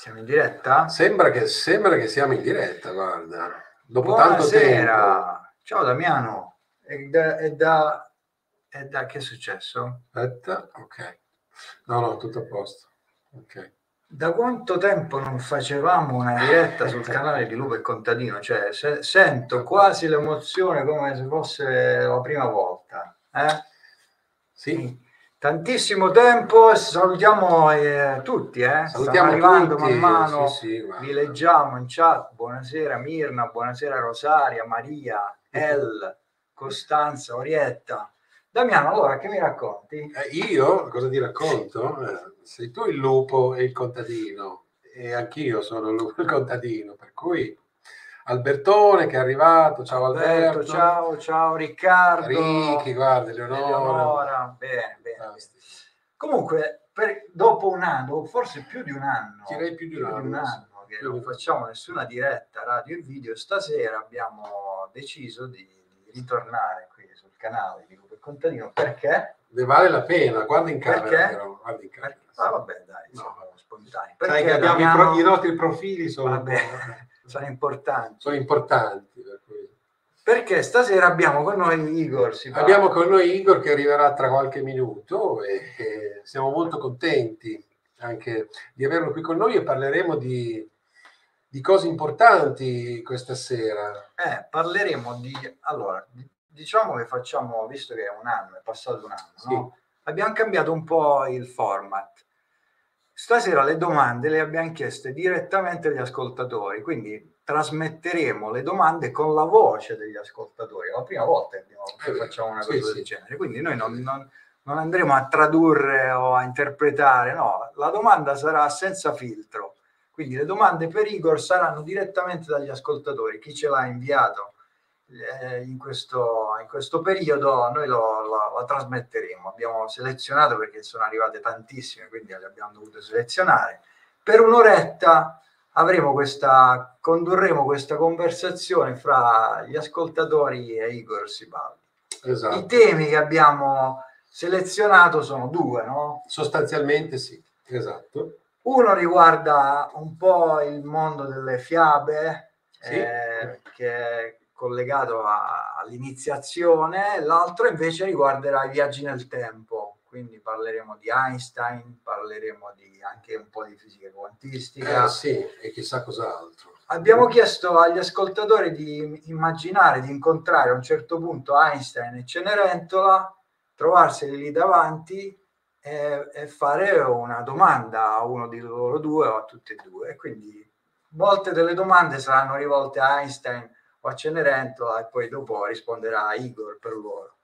Siamo in diretta? Sembra che, sembra che siamo in diretta, guarda. Dopo Buonasera. tanto tempo. Ciao Damiano. È da, è da, è da... Che è successo? Aspetta, ok. No, no, tutto a posto. Ok. Da quanto tempo non facevamo una diretta sul canale di Lupo e Contadino? Cioè, se, sento quasi l'emozione come se fosse la prima volta. Eh? Sì. Mm tantissimo tempo, salutiamo eh, tutti, eh. salutiamo arrivando tutti. man mano, sì, sì, vi leggiamo in chat, buonasera Mirna, buonasera Rosaria, Maria, El, Costanza, Orietta. Damiano, allora che mi racconti? Eh, io cosa ti racconto? Eh, sei tu il lupo e il contadino e anch'io sono il lupo e il contadino, per cui Albertone che è arrivato, ciao Alberto, Alberto ciao, ciao Riccardo, Ricchi, guarda Leonora, Eleonora, bene Comunque, per, dopo un anno, forse più di un anno, direi più di un, più anno, un anno, che non facciamo nessuna diretta radio e video, stasera abbiamo deciso di, di ritornare qui sul canale dico Cooper Contadino perché ne vale la pena, guarda in camera. Però, guarda in camera sì. Ah, vabbè, dai, no. siamo spontanei. Perché Sai abbiamo Damiano... i, pro, i, nostri profili sono, vabbè, eh. sono importanti. Sono importanti per cui perché stasera abbiamo con noi Igor. abbiamo con noi Igor che arriverà tra qualche minuto e, e siamo molto contenti anche di averlo qui con noi e parleremo di, di cose importanti questa sera. Eh, parleremo di... Allora, diciamo che facciamo, visto che è un anno, è passato un anno, sì. no? abbiamo cambiato un po' il format. Stasera le domande le abbiamo chieste direttamente agli ascoltatori, quindi trasmetteremo le domande con la voce degli ascoltatori. È la prima volta che facciamo una cosa sì, del sì. genere, quindi noi non, non, non, andremo a tradurre o a interpretare, no, la domanda sarà senza filtro. Quindi le domande per Igor saranno direttamente dagli ascoltatori. Chi ce l'ha inviato eh, in, questo, in, questo, periodo noi lo, lo, lo trasmetteremo. Abbiamo selezionato perché sono arrivate tantissime, quindi le abbiamo dovute selezionare. Per un'oretta avremo questa, condurremo questa conversazione fra gli ascoltatori e Igor Sibaldi. Esatto. I temi che abbiamo selezionato sono due, no? Sostanzialmente sì, esatto. Uno riguarda un po' il mondo delle fiabe, sì. eh, che è collegato a, all'iniziazione, l'altro invece riguarderà i viaggi nel tempo quindi parleremo di Einstein, parleremo di, anche un po' di fisica quantistica. Eh, sì, e chissà cos'altro. Abbiamo chiesto agli ascoltatori di immaginare di incontrare a un certo punto Einstein e Cenerentola, trovarseli lì davanti e, e fare una domanda a uno di loro due o a tutte e due. Quindi molte delle domande saranno rivolte a Einstein o a Cenerentola e poi dopo risponderà Igor per loro.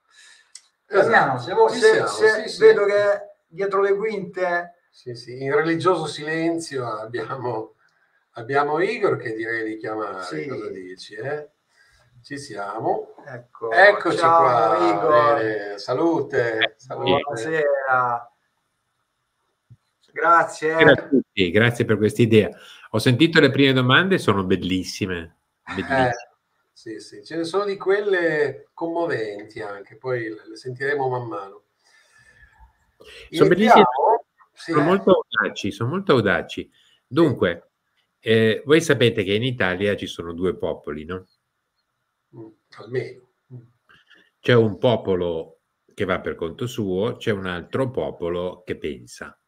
Esatto. se, voi, se, siamo, se sì, vedo che dietro le quinte... Sì, sì, in religioso silenzio abbiamo, abbiamo Igor che direi di chiamare, sì. cosa dici? Eh? Ci siamo. Ecco, Eccoci ciao, qua. Igor. Bene, salute, salute. Buonasera. Grazie. Grazie a tutti, grazie per questa idea. Ho sentito le prime domande, sono bellissime. bellissime. Eh. Sì, sì, ce ne sono di quelle commoventi anche, poi le sentiremo man mano. Sono bellissime, sì, sono, eh. molto audaci, sono molto audaci. Dunque, eh, voi sapete che in Italia ci sono due popoli, no? Mm, almeno. Mm. C'è un popolo che va per conto suo, c'è un altro popolo che pensa.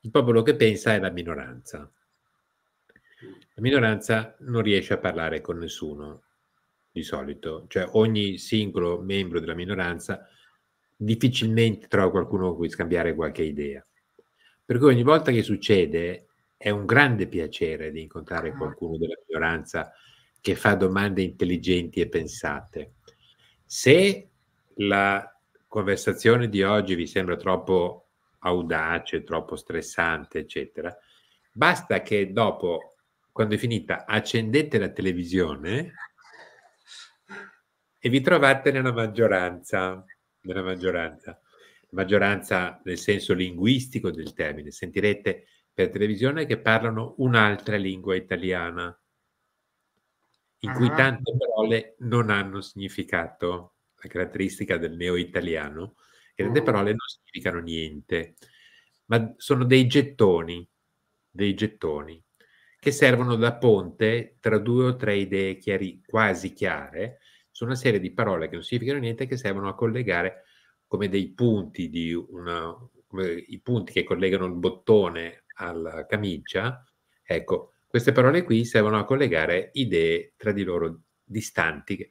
Il popolo che pensa è la minoranza. La minoranza non riesce a parlare con nessuno di solito, cioè ogni singolo membro della minoranza difficilmente trova qualcuno con cui scambiare qualche idea. Per cui ogni volta che succede è un grande piacere di incontrare ah. qualcuno della minoranza che fa domande intelligenti e pensate. Se la conversazione di oggi vi sembra troppo audace, troppo stressante, eccetera, basta che dopo quando è finita accendete la televisione e vi trovate nella maggioranza, nella maggioranza, maggioranza nel senso linguistico del termine, sentirete per televisione che parlano un'altra lingua italiana, in cui ah. tante parole non hanno significato, la caratteristica del neo-italiano, e tante mm. parole non significano niente, ma sono dei gettoni, dei gettoni che servono da ponte tra due o tre idee chiari, quasi chiare, su una serie di parole che non significano niente che servono a collegare come dei punti di una, i punti che collegano il bottone alla camicia. Ecco, queste parole qui servono a collegare idee tra di loro distanti.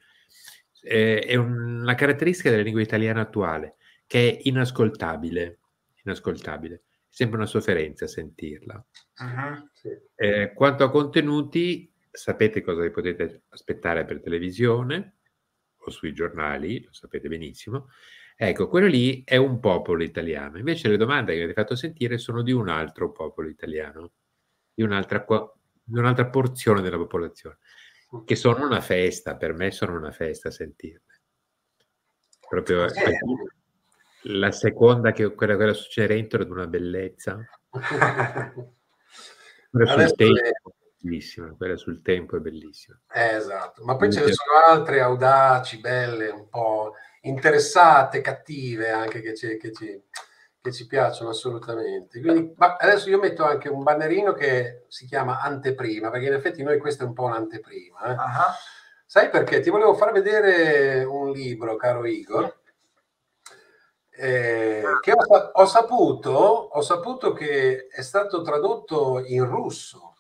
Eh, è una caratteristica della lingua italiana attuale che è inascoltabile, inascoltabile sembra una sofferenza sentirla. Uh-huh, eh, quanto a contenuti, sapete cosa vi potete aspettare per televisione o sui giornali, lo sapete benissimo. Ecco, quello lì è un popolo italiano. Invece le domande che mi avete fatto sentire sono di un altro popolo italiano, di un'altra, di un'altra porzione della popolazione, che sono una festa, per me sono una festa sentirle. Proprio eh, alcune, la seconda, che quella, quella su Cenerentola, è una bellezza. quella sul tempo è bellissima, quella sul tempo è bellissima. esatto, ma poi ce ne sono altre audaci, belle, un po' interessate, cattive anche che ci, che ci, che ci piacciono assolutamente. Quindi, adesso io metto anche un bannerino che si chiama anteprima, perché in effetti noi questo è un po' un'anteprima. Eh? Uh-huh. Sai perché? Ti volevo far vedere un libro, caro Igor eh, che ho, ho, saputo, ho saputo che è stato tradotto in russo.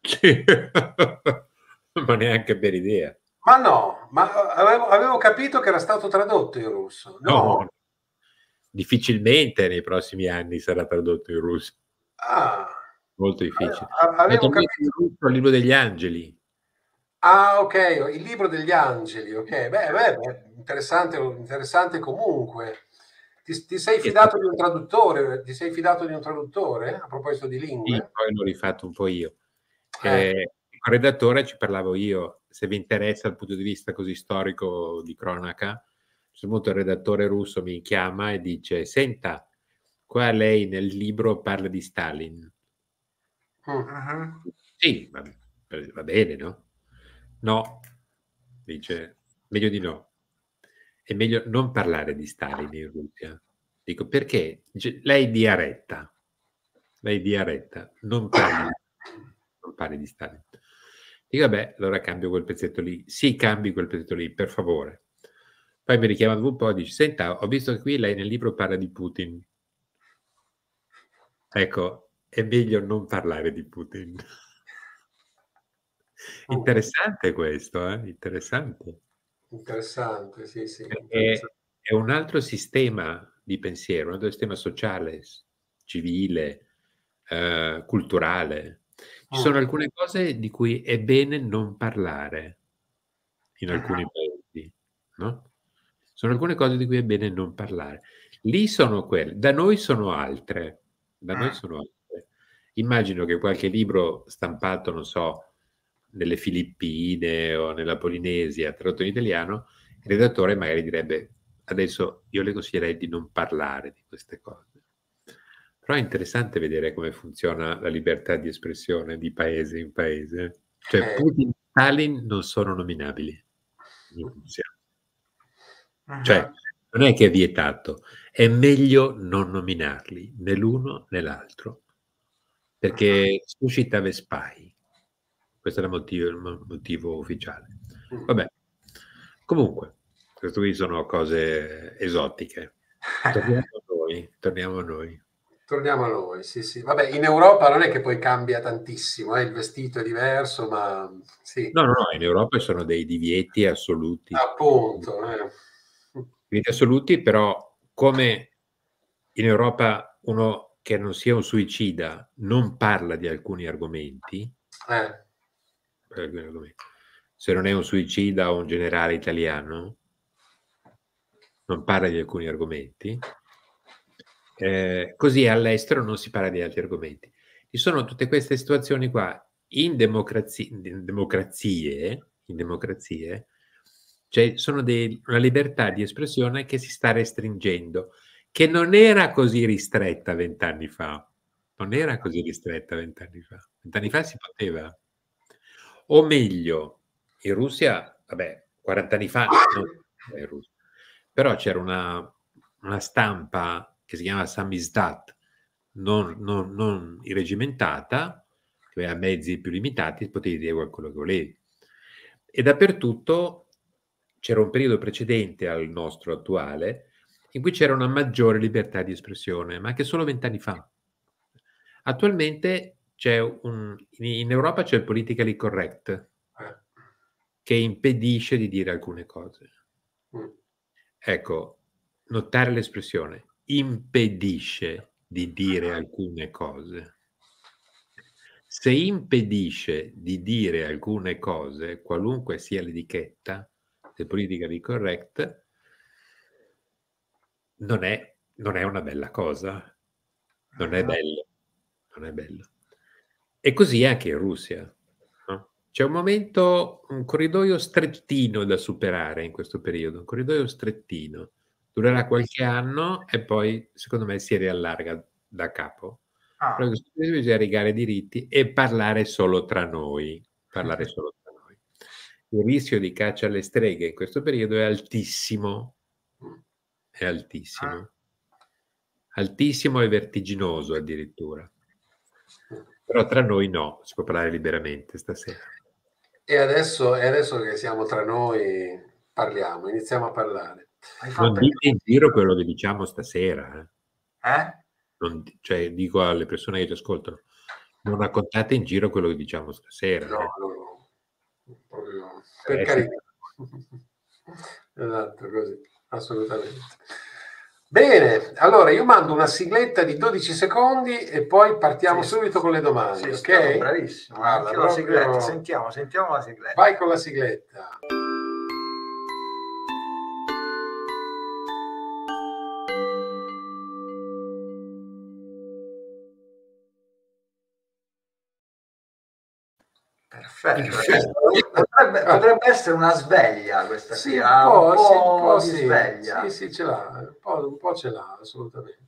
Sì. ma neanche per idea. Ma no, ma avevo, avevo, capito che era stato tradotto in russo. No. no. difficilmente nei prossimi anni sarà tradotto in russo. Ah. Molto difficile. avevo capito. Il, russo, il libro degli angeli. Ah, ok, il libro degli angeli, ok. beh, beh interessante, interessante comunque. Ti, ti, sei fidato di un traduttore? Ti sei fidato di un traduttore a proposito di lingue? Sì, poi l'ho rifatto un po' io. Eh. Eh, il redattore ci parlavo io, se vi interessa dal punto di vista così storico di cronaca, a un il redattore russo mi chiama e dice, senta, qua lei nel libro parla di Stalin. Uh-huh. Sì, va, va bene, no? No, dice, meglio di no è meglio non parlare di Stalin in Russia. Dico perché lei dia retta, lei dia retta, non parli, non parli di Stalin. Dico vabbè, allora cambio quel pezzetto lì. Sì, cambi quel pezzetto lì, per favore. Poi mi richiama un po' e dice, senta, ho visto che qui lei nel libro parla di Putin. Ecco, è meglio non parlare di Putin. interessante questo, eh? interessante. Interessante, sì, sì. Interessante. È un altro sistema di pensiero, un altro sistema sociale, civile, eh, culturale. Ci sono ah. alcune cose di cui è bene non parlare in ah. alcuni ah. paesi, no? Sono alcune cose di cui è bene non parlare. Lì sono quelle, da noi sono altre, da noi ah. sono altre. Immagino che qualche libro stampato, non so, nelle Filippine o nella Polinesia, tradotto in italiano, il redattore magari direbbe adesso io le consiglierei di non parlare di queste cose. Però è interessante vedere come funziona la libertà di espressione di paese in paese. Cioè eh. Putin e Stalin non sono nominabili in Russia. Cioè non è che è vietato, è meglio non nominarli né l'uno né l'altro, perché suscita vespai questo era il motivo, il motivo ufficiale. Mm-hmm. Vabbè, comunque, queste qui sono cose esotiche. Torniamo a noi. Torniamo a noi. Torniamo a noi, sì, sì. Vabbè, in Europa non è che poi cambia tantissimo, eh? il vestito è diverso, ma sì. No, no, no, in Europa sono dei divieti assoluti. Appunto. Eh. Divieti assoluti, però come in Europa uno che non sia un suicida non parla di alcuni argomenti, eh. Eh, eh, se non è un suicida o un generale italiano, non parla di alcuni argomenti, eh, così all'estero non si parla di altri argomenti. Ci sono tutte queste situazioni qua. In, democrazie, in democrazie, in democrazie cioè sono dei, una libertà di espressione che si sta restringendo, che non era così ristretta vent'anni fa. Non era così ristretta vent'anni fa. Vent'anni fa si poteva. O meglio, in Russia, vabbè, 40 anni fa, no, però c'era una, una, stampa che si chiamava Samizdat, non, non, non irregimentata, che aveva mezzi più limitati, potevi dire quello che volevi. E dappertutto c'era un periodo precedente al nostro attuale in cui c'era una maggiore libertà di espressione, ma anche solo vent'anni fa. Attualmente un, in Europa c'è il politically correct eh. che impedisce di dire alcune cose. Mm. Ecco, notare l'espressione impedisce di dire alcune cose. Se impedisce di dire alcune cose, qualunque sia l'etichetta, se politically correct, non è, non è una bella cosa, non è ah. bello, non è bello. E così anche in Russia. Ah. C'è un momento, un corridoio strettino da superare in questo periodo, un corridoio strettino. Durerà qualche anno e poi, secondo me, si riallarga da capo. Ah. bisogna rigare diritti e parlare solo tra noi. Parlare solo tra noi. Il rischio di caccia alle streghe in questo periodo è altissimo. È altissimo. Ah. Altissimo e vertiginoso addirittura. Però tra noi no, si può parlare liberamente stasera. E adesso, e adesso che siamo tra noi, parliamo, iniziamo a parlare. Non dite in giro quello che diciamo stasera. Eh? eh? Non, cioè, dico alle persone che ci ascoltano, non raccontate in giro quello che diciamo stasera. No, eh? no, no. Proprio, eh, per carità. esatto, così, assolutamente. Bene, allora io mando una sigletta di 12 secondi e poi partiamo sì, subito con le domande. Sì, ok? Bravissimo. Guarda, la sigletta. Sentiamo, sentiamo la sigletta. Vai con la sigletta. Potrebbe, potrebbe, essere una sveglia questa sì, sera, un po', un po', sì, un po sì. sveglia. Sì, sì, ce l'ha, un po', un po ce l'ha assolutamente.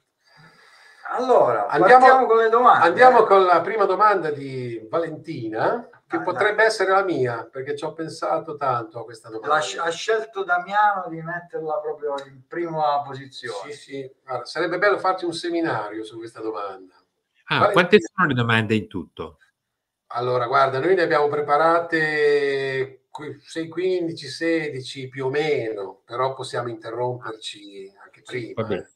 Allora, andiamo con le domande. Andiamo eh. con la prima domanda di Valentina, che ah, potrebbe dai. essere la mia, perché ci ho pensato tanto a questa domanda. ha scelto Damiano di metterla proprio in prima posizione. Sì, sì. Guarda, sarebbe bello farci un seminario su questa domanda. Ah, quante sono le domande in tutto? Allora, guarda, noi ne abbiamo preparate 15, 16 più o meno, però possiamo interromperci anche prima. Vabbè. Eh.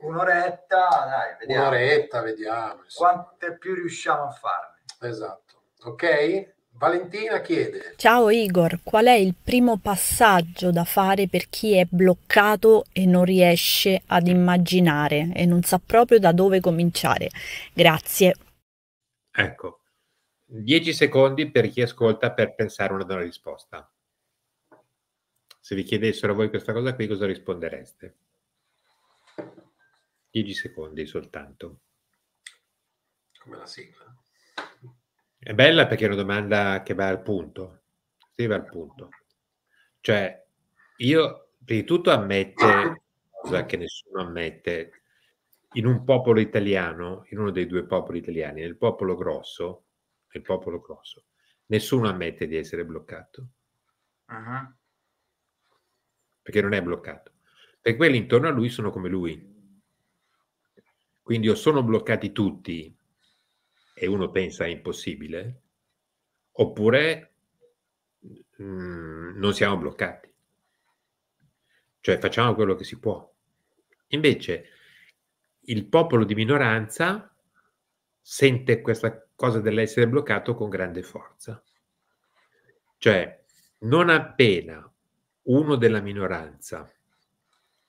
Un'oretta, dai, vediamo. Un'oretta, vediamo. Insomma. Quante più riusciamo a farne. Esatto. Ok? Valentina chiede. Ciao Igor, qual è il primo passaggio da fare per chi è bloccato e non riesce ad immaginare e non sa proprio da dove cominciare? Grazie. Ecco, 10 secondi per chi ascolta per pensare una donna risposta. Se vi chiedessero voi questa cosa qui, cosa rispondereste? 10 secondi soltanto. Come la sigla. È bella perché è una domanda che va al punto. Sì, va al punto. Cioè, io prima di tutto ammette, cosa che nessuno ammette, in un popolo italiano, in uno dei due popoli italiani, nel popolo grosso, il popolo grosso. Nessuno ammette di essere bloccato. Uh-huh. Perché non è bloccato. Perché quelli intorno a lui sono come lui. Quindi o sono bloccati tutti e uno pensa è impossibile, oppure mh, mm, non siamo bloccati. Cioè facciamo quello che si può. Invece il popolo di minoranza sente questa cosa dell'essere bloccato con grande forza. Cioè, non appena uno della minoranza,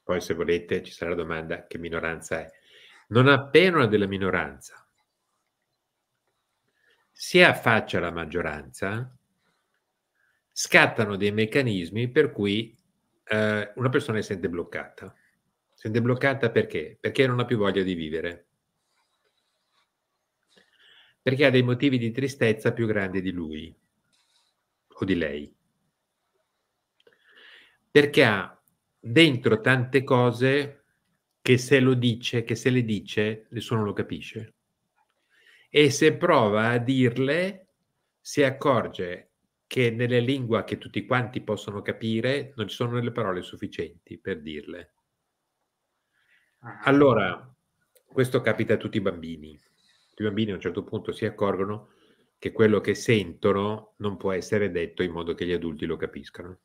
poi se volete ci sarà la domanda che minoranza è, non appena una della minoranza si affaccia alla maggioranza, scattano dei meccanismi per cui eh, una persona si sente bloccata. Si sente bloccata perché? Perché non ha più voglia di vivere perché ha dei motivi di tristezza più grandi di lui o di lei. Perché ha dentro tante cose che se lo dice, che se le dice, nessuno lo capisce. E se prova a dirle, si accorge che nelle lingue che tutti quanti possono capire non ci sono le parole sufficienti per dirle. Ah. Allora, questo capita a tutti i bambini i bambini a un certo punto si accorgono che quello che sentono non può essere detto in modo che gli adulti lo capiscano.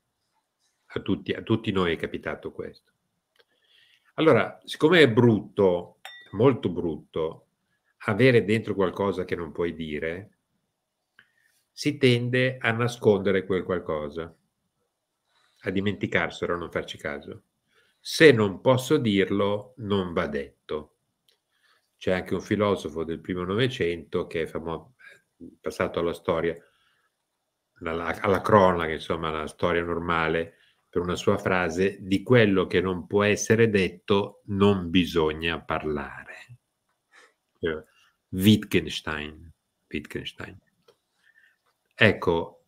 A tutti, a tutti noi è capitato questo. Allora, siccome è brutto, molto brutto, avere dentro qualcosa che non puoi dire, si tende a nascondere quel qualcosa, a dimenticarselo, a non farci caso. Se non posso dirlo, non va detto. C'è anche un filosofo del primo Novecento che è famo- passato alla storia, alla, alla cronaca, insomma, alla storia normale, per una sua frase, di quello che non può essere detto non bisogna parlare. Eh, Wittgenstein. Wittgenstein. Ecco,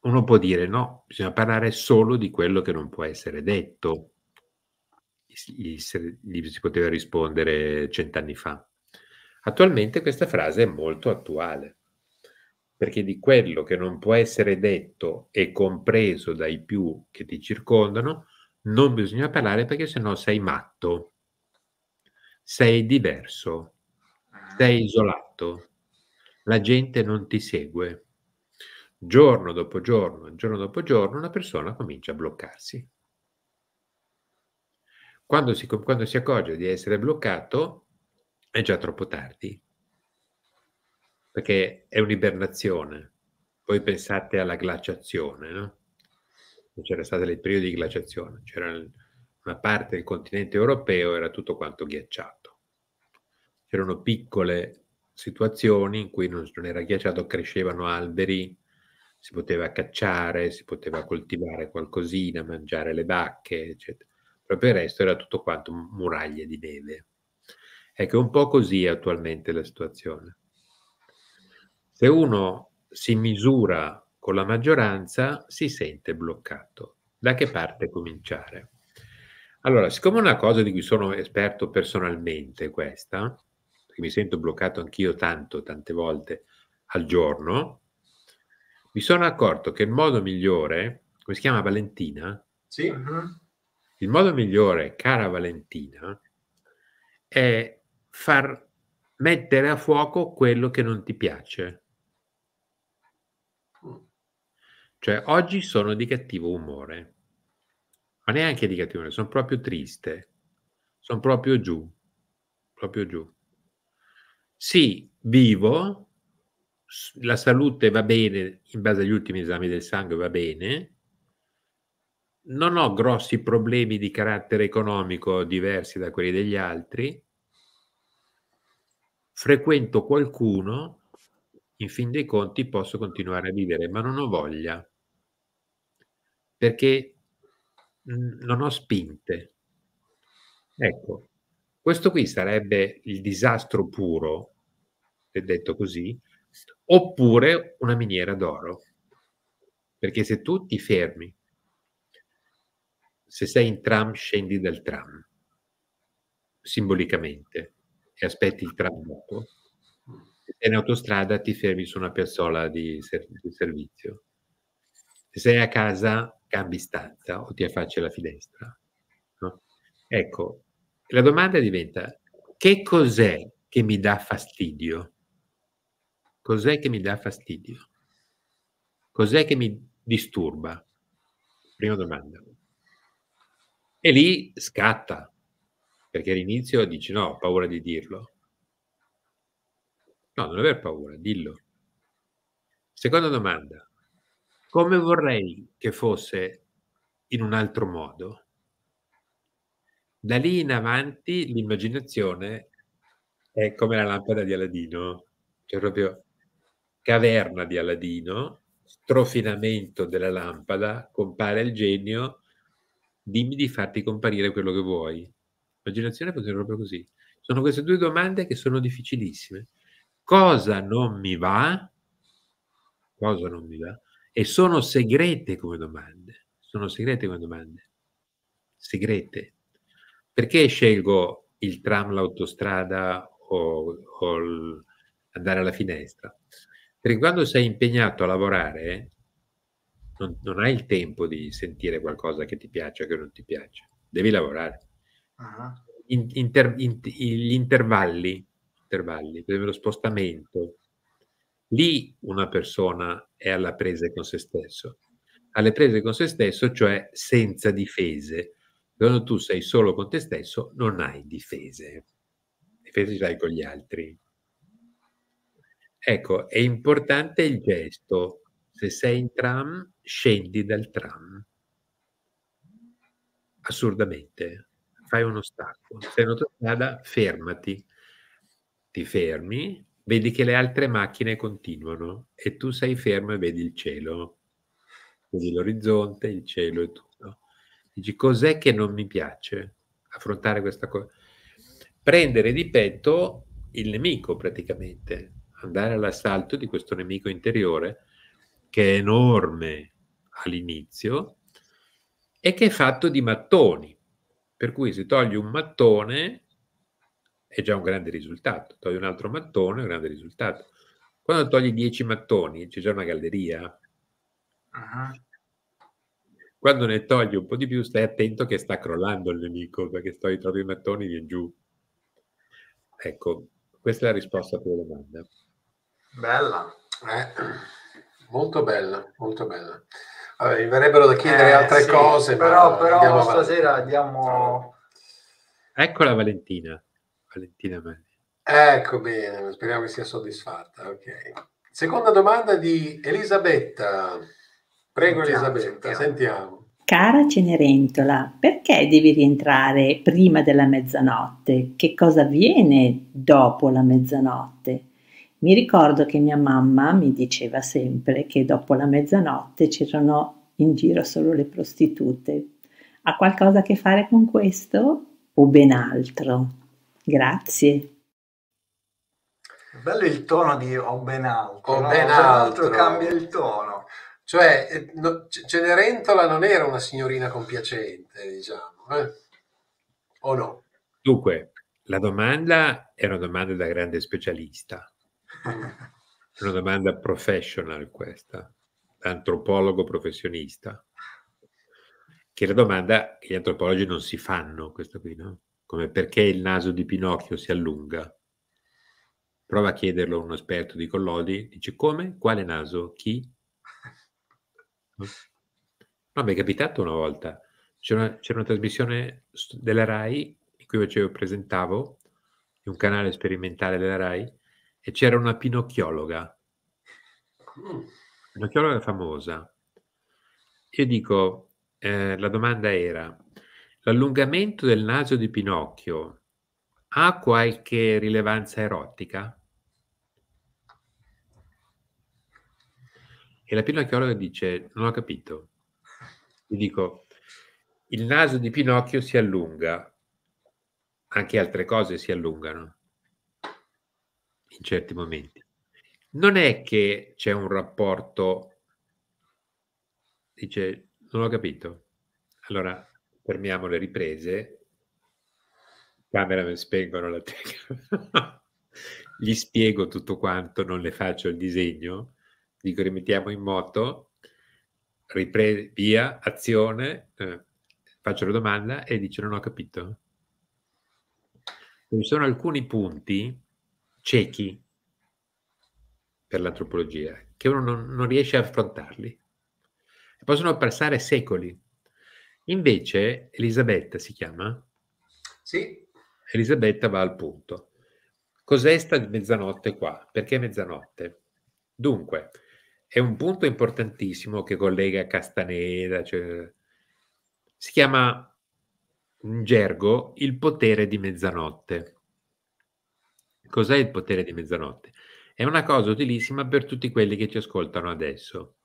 uno può dire no, bisogna parlare solo di quello che non può essere detto, gli, si poteva rispondere cent'anni fa. Attualmente questa frase è molto attuale, perché di quello che non può essere detto e compreso dai più che ti circondano, non bisogna parlare perché sennò sei matto, sei diverso, sei isolato, la gente non ti segue. Giorno dopo giorno, giorno dopo giorno, una persona comincia a bloccarsi. Quando si, quando si accorge di essere bloccato, è già troppo tardi, perché è un'ibernazione. Voi pensate alla glaciazione, no? C'era stati il periodo di glaciazione, c'era una parte del continente europeo, era tutto quanto ghiacciato. C'erano piccole situazioni in cui non, non era ghiacciato, crescevano alberi, si poteva cacciare, si poteva coltivare qualcosina, mangiare le bacche, eccetera proprio il resto era tutto quanto muraglie di neve. Ecco, è un po' così attualmente la situazione. Se uno si misura con la maggioranza, si sente bloccato. Da che parte cominciare? Allora, siccome una cosa di cui sono esperto personalmente, questa, perché mi sento bloccato anch'io tanto, tante volte al giorno, mi sono accorto che il modo migliore, come si chiama Valentina? Sì. Uh-huh. Il modo migliore, cara Valentina, è far mettere a fuoco quello che non ti piace. Cioè, oggi sono di cattivo umore, ma neanche di cattivo umore, sono proprio triste, sono proprio giù, proprio giù. Sì, vivo, la salute va bene in base agli ultimi esami del sangue, va bene, non ho grossi problemi di carattere economico diversi da quelli degli altri, frequento qualcuno, in fin dei conti posso continuare a vivere, ma non ho voglia, perché non ho spinte. Ecco, questo qui sarebbe il disastro puro, è detto così, oppure una miniera d'oro. Perché se tu ti fermi se sei in tram scendi dal tram, simbolicamente, e aspetti il tram dopo. Se sei in autostrada ti fermi su una piazzola di, di servizio. Se sei a casa cambi stanza o ti affacci alla finestra. No? Ecco, la domanda diventa che cos'è che mi dà fastidio? Cos'è che mi dà fastidio? Cos'è che mi disturba? Prima domanda. E lì scatta, perché all'inizio dici no, ho paura di dirlo. No, non aver paura, dillo. Seconda domanda, come vorrei che fosse in un altro modo? Da lì in avanti l'immaginazione è come la lampada di Aladino, cioè proprio caverna di Aladino, strofinamento della lampada, compare il genio dimmi di farti comparire quello che vuoi. L'immaginazione funziona proprio così. Sono queste due domande che sono difficilissime. Cosa non mi va? Cosa non mi va? E sono segrete come domande. Sono segrete come domande. Segrete. Perché scelgo il tram, l'autostrada o, o andare alla finestra? Perché quando sei impegnato a lavorare, non, non, hai il tempo di sentire qualcosa che ti piaccia o che non ti piace, devi lavorare. Uh-huh. In, inter, in, gli intervalli, intervalli, per esempio lo spostamento, lì una persona è alla presa con se stesso, alle prese con se stesso, cioè senza difese. Quando tu sei solo con te stesso, non hai difese, difese ce l'hai con gli altri. Ecco, è importante il gesto. Se sei in tram, scendi dal tram assurdamente, fai uno stacco, sei in autostrada, fermati, ti fermi, vedi che le altre macchine continuano e tu sei fermo e vedi il cielo, vedi l'orizzonte, il cielo e tutto. Dici cos'è che non mi piace affrontare questa cosa? Prendere di petto il nemico praticamente, andare all'assalto di questo nemico interiore che è enorme, all'inizio e che è fatto di mattoni, per cui se togli un mattone è già un grande risultato, togli un altro mattone è un grande risultato. Quando togli 10 mattoni c'è già una galleria. Uh-huh. Quando ne togli un po' di più stai attento che sta crollando il nemico perché se togli troppi mattoni viene giù. Ecco, questa è la risposta alla tua domanda. Bella, eh? molto bella, molto bella. Vabbè, mi verrebbero da chiedere eh, altre sì, cose, però, però andiamo stasera diamo... Eccola Valentina. Valentina Melli. Ecco, bene, speriamo che sia soddisfatta. Okay. Seconda domanda di Elisabetta. Prego sentiamo, Elisabetta, sentiamo. sentiamo. Cara Cenerentola, perché devi rientrare prima della mezzanotte? Che cosa avviene dopo la mezzanotte? Mi ricordo che mia mamma mi diceva sempre che dopo la mezzanotte c'erano in giro solo le prostitute. Ha qualcosa a che fare con questo o ben altro? Grazie. Bello il tono di o ben altro. O no? ben altro. Cambia il tono. Cioè, eh, Cenerentola non era una signorina compiacente, diciamo, eh? o no? Dunque, la domanda è una domanda da grande specialista una domanda professional questa, antropologo professionista. Che è la domanda che gli antropologi non si fanno, questa qui, no? Come perché il naso di Pinocchio si allunga? Prova a chiederlo a un esperto di Collodi, dice come? Quale naso? Chi? No, mi è capitato una volta, c'era una, c'era una trasmissione della RAI in cui facevo, presentavo, in un canale sperimentale della RAI, e c'era una pinocchiologa, una mm. pinocchiologa famosa. Io dico, eh, la domanda era, l'allungamento del naso di Pinocchio ha qualche rilevanza erotica? E la pinocchiologa dice, non ho capito. Gli dico, il naso di Pinocchio si allunga, anche altre cose si allungano in certi momenti. Non è che c'è un rapporto, dice, non ho capito. Allora, fermiamo le riprese, camera mi spengono la telecamera, gli spiego tutto quanto, non le faccio il disegno, dico rimettiamo in moto, ripre- via, azione, eh, faccio la domanda e dice non ho capito. Ci sono alcuni punti ciechi per l'antropologia, che uno non, non riesce a affrontarli. Possono passare secoli. Invece Elisabetta si chiama? Sì. Elisabetta va al punto. Cos'è sta mezzanotte qua? Perché mezzanotte? Dunque, è un punto importantissimo che collega Castaneda, cioè, si chiama in gergo il potere di mezzanotte. Cos'è il potere di mezzanotte? È una cosa utilissima per tutti quelli che ci ascoltano adesso.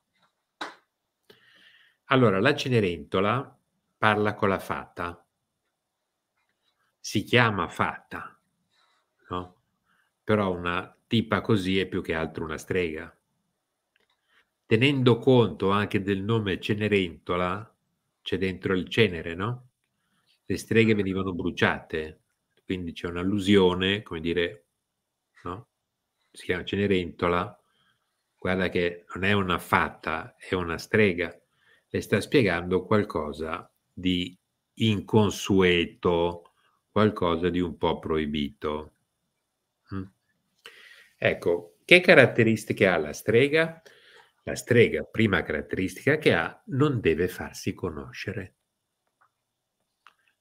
Allora, la Cenerentola parla con la fata. Si chiama fata, no? Però una tipa così è più che altro una strega. Tenendo conto anche del nome Cenerentola, c'è dentro il cenere, no? Le streghe mm. venivano bruciate, quindi c'è un'allusione, come dire, si chiama Cenerentola, guarda che non è una fatta, è una strega, le sta spiegando qualcosa di inconsueto, qualcosa di un po' proibito. Mm. Ecco, che caratteristiche ha la strega? La strega, prima caratteristica che ha, non deve farsi conoscere.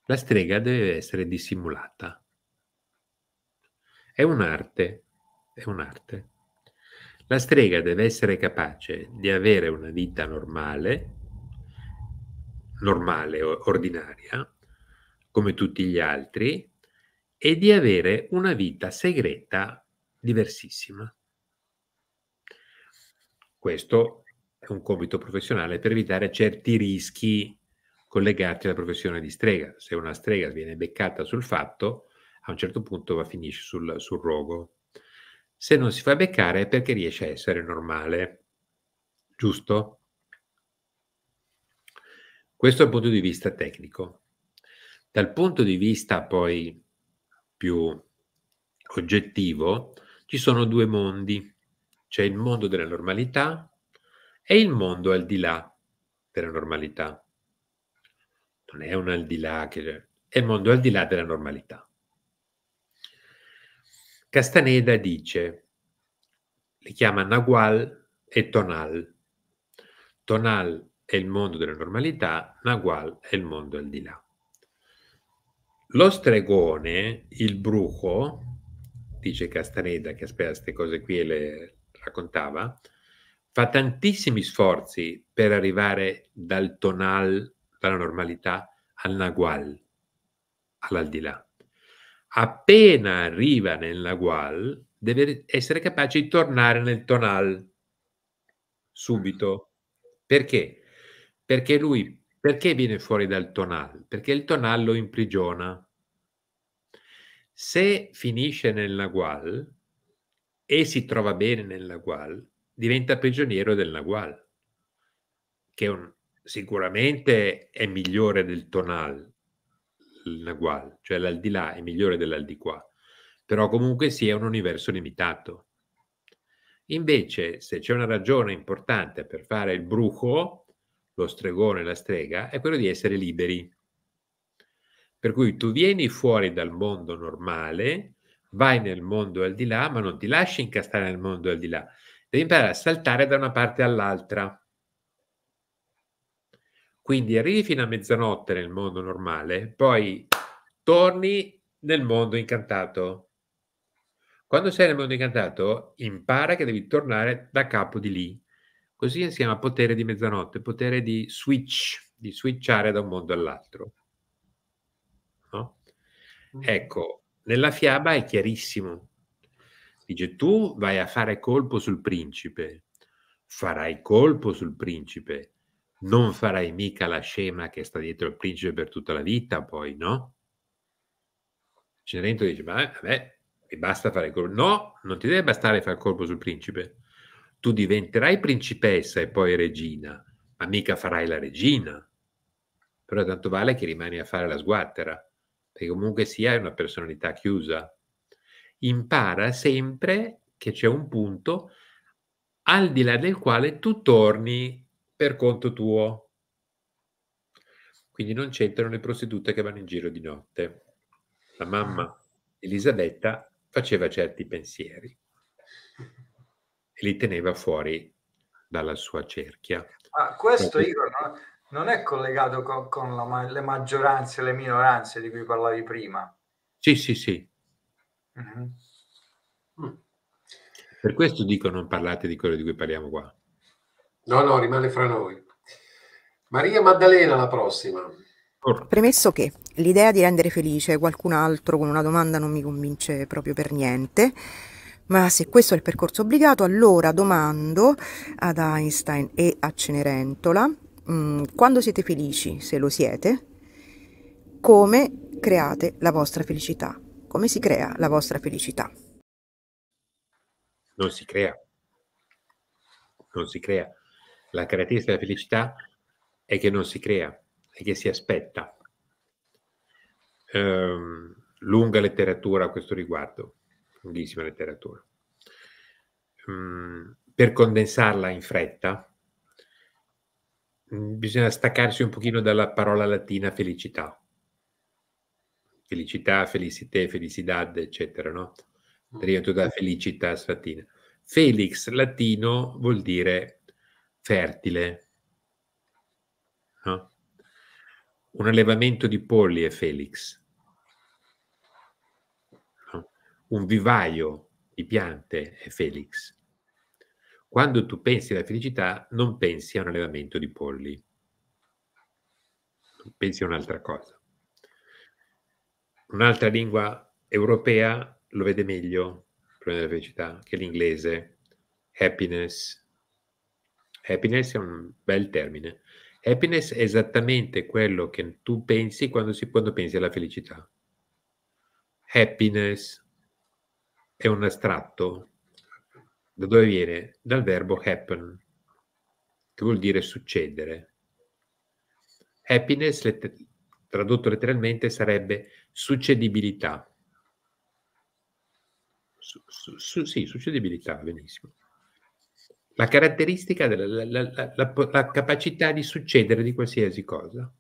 La strega deve essere dissimulata. È un'arte, è un'arte. La strega deve essere capace di avere una vita normale, normale, ordinaria, come tutti gli altri, e di avere una vita segreta diversissima. Questo è un compito professionale per evitare certi rischi collegati alla professione di strega. Se una strega viene beccata sul fatto, a un certo punto va, finisce sul, sul rogo se non si fa beccare è perché riesce a essere normale. Giusto? Questo dal punto di vista tecnico. Dal punto di vista poi più oggettivo, ci sono due mondi. C'è il mondo della normalità e il mondo al di là della normalità. Non è un al di là, che... è il mondo al di là della normalità. Castaneda dice, li chiama Nagual e Tonal. Tonal è il mondo della normalità, Nagual è il mondo al di là. Lo stregone, il bruco, dice Castaneda, che aspetta queste cose qui e le raccontava, fa tantissimi sforzi per arrivare dal tonal, dalla normalità, al nagual, all'aldilà appena arriva nel Nagual, deve essere capace di tornare nel Tonal subito. Mm. Perché? Perché lui, perché viene fuori dal Tonal? Perché il Tonal lo imprigiona. Se finisce nel Nagual e si trova bene nel Nagual, diventa prigioniero del Nagual, che un, sicuramente è migliore del Tonal, il Nagual, cioè l'aldilà è migliore dell'aldiquà, però comunque sia un universo limitato. Invece, se c'è una ragione importante per fare il bruco, lo stregone e la strega, è quello di essere liberi. Per cui tu vieni fuori dal mondo normale, vai nel mondo al di là, ma non ti lasci incastrare nel mondo al di là. Devi imparare a saltare da una parte all'altra. Quindi arrivi fino a mezzanotte nel mondo normale, poi torni nel mondo incantato. Quando sei nel mondo incantato, impara che devi tornare da capo di lì. Così si chiama potere di mezzanotte, potere di switch, di switchare da un mondo all'altro. No? Mm. Ecco, nella fiaba è chiarissimo. Dice tu vai a fare colpo sul principe, farai colpo sul principe, non farai mica la scema che sta dietro il principe per tutta la vita, poi, no? Cenerentola dice, ma vabbè, mi basta fare il colpo. No, non ti deve bastare fare il colpo sul principe. Tu diventerai principessa e poi regina, ma mica farai la regina. Però tanto vale che rimani a fare la sguattera, perché comunque sia hai una personalità chiusa. Impara sempre che c'è un punto al di là del quale tu torni per conto tuo. Quindi non c'entrano le prostitute che vanno in giro di notte. La mamma Elisabetta faceva certi pensieri e li teneva fuori dalla sua cerchia. Ma questo, Igor, no? non è collegato con, con la, le maggioranze e le minoranze di cui parlavi prima. Sì, sì, sì. Mm-hmm. Per questo dico non parlate di quello di cui parliamo qua. No, no, rimane fra noi. Maria Maddalena, la prossima. Premesso che l'idea di rendere felice qualcun altro con una domanda non mi convince proprio per niente, ma se questo è il percorso obbligato, allora domando ad Einstein e a Cenerentola, mh, mm, quando siete felici, se lo siete, come create la vostra felicità? Come si crea la vostra felicità? Non si crea. Non si crea. La caratteristica della felicità è che non si crea, è che si aspetta. Ehm, lunga letteratura a questo riguardo, lunghissima letteratura. Ehm, per condensarla in fretta, mm, bisogna staccarsi un pochino dalla parola latina felicità. Felicità, felicite, felicidad, eccetera, no? Mm. Deriva da felicitas latina. Felix latino vuol dire fertile. No? Ah. Un allevamento di polli è Felix. No? Ah. Un vivaio di piante è Felix. Quando tu pensi alla felicità, non pensi a un allevamento di polli, pensi a un'altra cosa. Un'altra lingua europea lo vede meglio, il problema della felicità, che l'inglese, happiness, Happiness è un bel termine. Happiness è esattamente quello che tu pensi quando, si, quando pensi alla felicità. Happiness è un astratto. Da dove viene? Dal verbo happen, che vuol dire succedere. Happiness, letter- tradotto letteralmente, sarebbe succedibilità. su, su, sì, succedibilità, benissimo la caratteristica, della, la, la, la, la, capacità di succedere di qualsiasi cosa.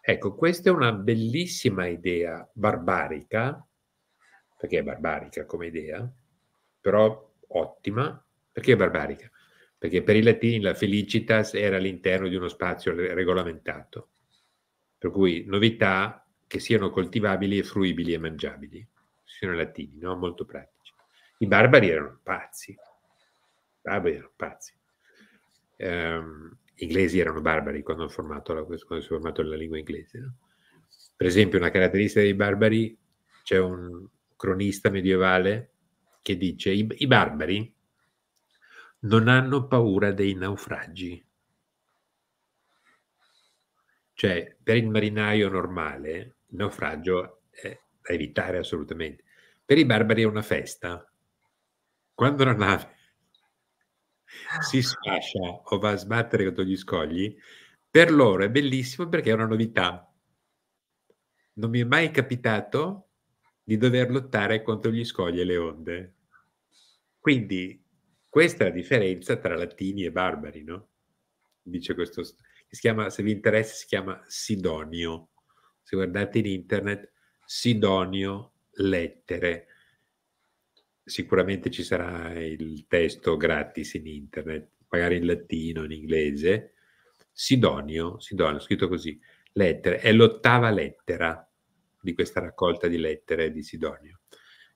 Ecco, questa è una bellissima idea barbarica, perché è barbarica come idea, però ottima, perché è barbarica? Perché per i latini la felicitas era all'interno di uno spazio regolamentato, per cui novità che siano coltivabili e fruibili e mangiabili, sono i latini, no? molto pratici. I barbari erano pazzi, vabbè, ah, erano pazzi. Um, ehm, gli inglesi erano barbari quando, formato la, quando si è formato la lingua inglese. No? Per esempio, una caratteristica dei barbari, c'è un cronista medievale che dice i, i barbari non hanno paura dei naufragi. Cioè, per il marinaio normale, il naufragio è da evitare assolutamente. Per i barbari è una festa. Quando la nave si sfascia o va a sbattere contro gli scogli, per loro è bellissimo perché è una novità. Non mi è mai capitato di dover lottare contro gli scogli e le onde. Quindi questa è la differenza tra latini e barbari, no? Dice questo, si chiama, se vi interessa, si chiama Sidonio. Se guardate in internet, Sidonio Lettere sicuramente ci sarà il testo gratis in internet, magari in latino, in inglese. Sidonio, Sidonio, scritto così, lettere, è l'ottava lettera di questa raccolta di lettere di Sidonio.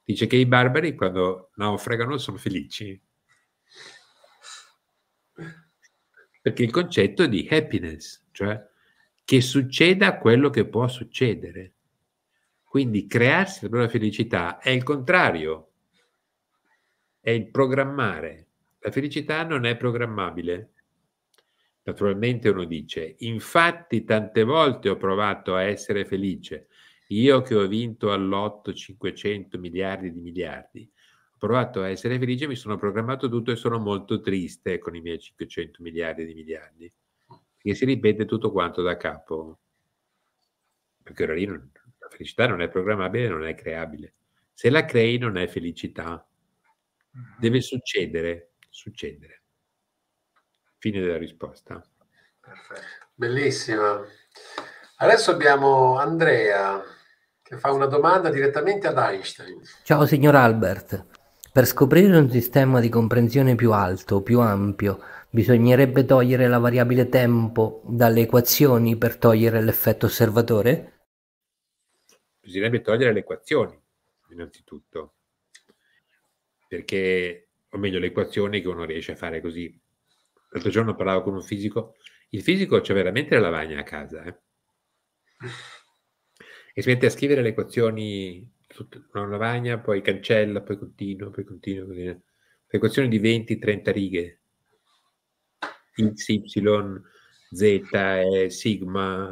Dice che i barbari quando naufragano sono felici. Perché il concetto di happiness, cioè che succeda quello che può succedere. Quindi crearsi la propria felicità è il contrario è il programmare. La felicità non è programmabile. Naturalmente uno dice, infatti tante volte ho provato a essere felice, io che ho vinto all'otto 500 miliardi di miliardi, ho provato a essere felice, mi sono programmato tutto e sono molto triste con i miei 500 miliardi di miliardi, perché si ripete tutto quanto da capo, perché ora lì non, la felicità non è programmabile, non è creabile. Se la crei non è felicità. Mm-hmm. Deve succedere, succedere. Fine della risposta. Perfetto, bellissima. Adesso abbiamo Andrea che fa una domanda direttamente ad Einstein. Ciao signor Albert, per scoprire un sistema di comprensione più alto, più ampio, bisognerebbe togliere la variabile tempo dalle equazioni per togliere l'effetto osservatore? Bisognerebbe togliere le equazioni, innanzitutto perché, o meglio, le equazioni che uno riesce a fare così. L'altro giorno parlavo con un fisico, il fisico c'è veramente la lavagna a casa, eh? e si mette a scrivere le equazioni sotto una lavagna, poi cancella, poi continua, poi continua, così. le equazioni di 20-30 righe, x, y, z è sigma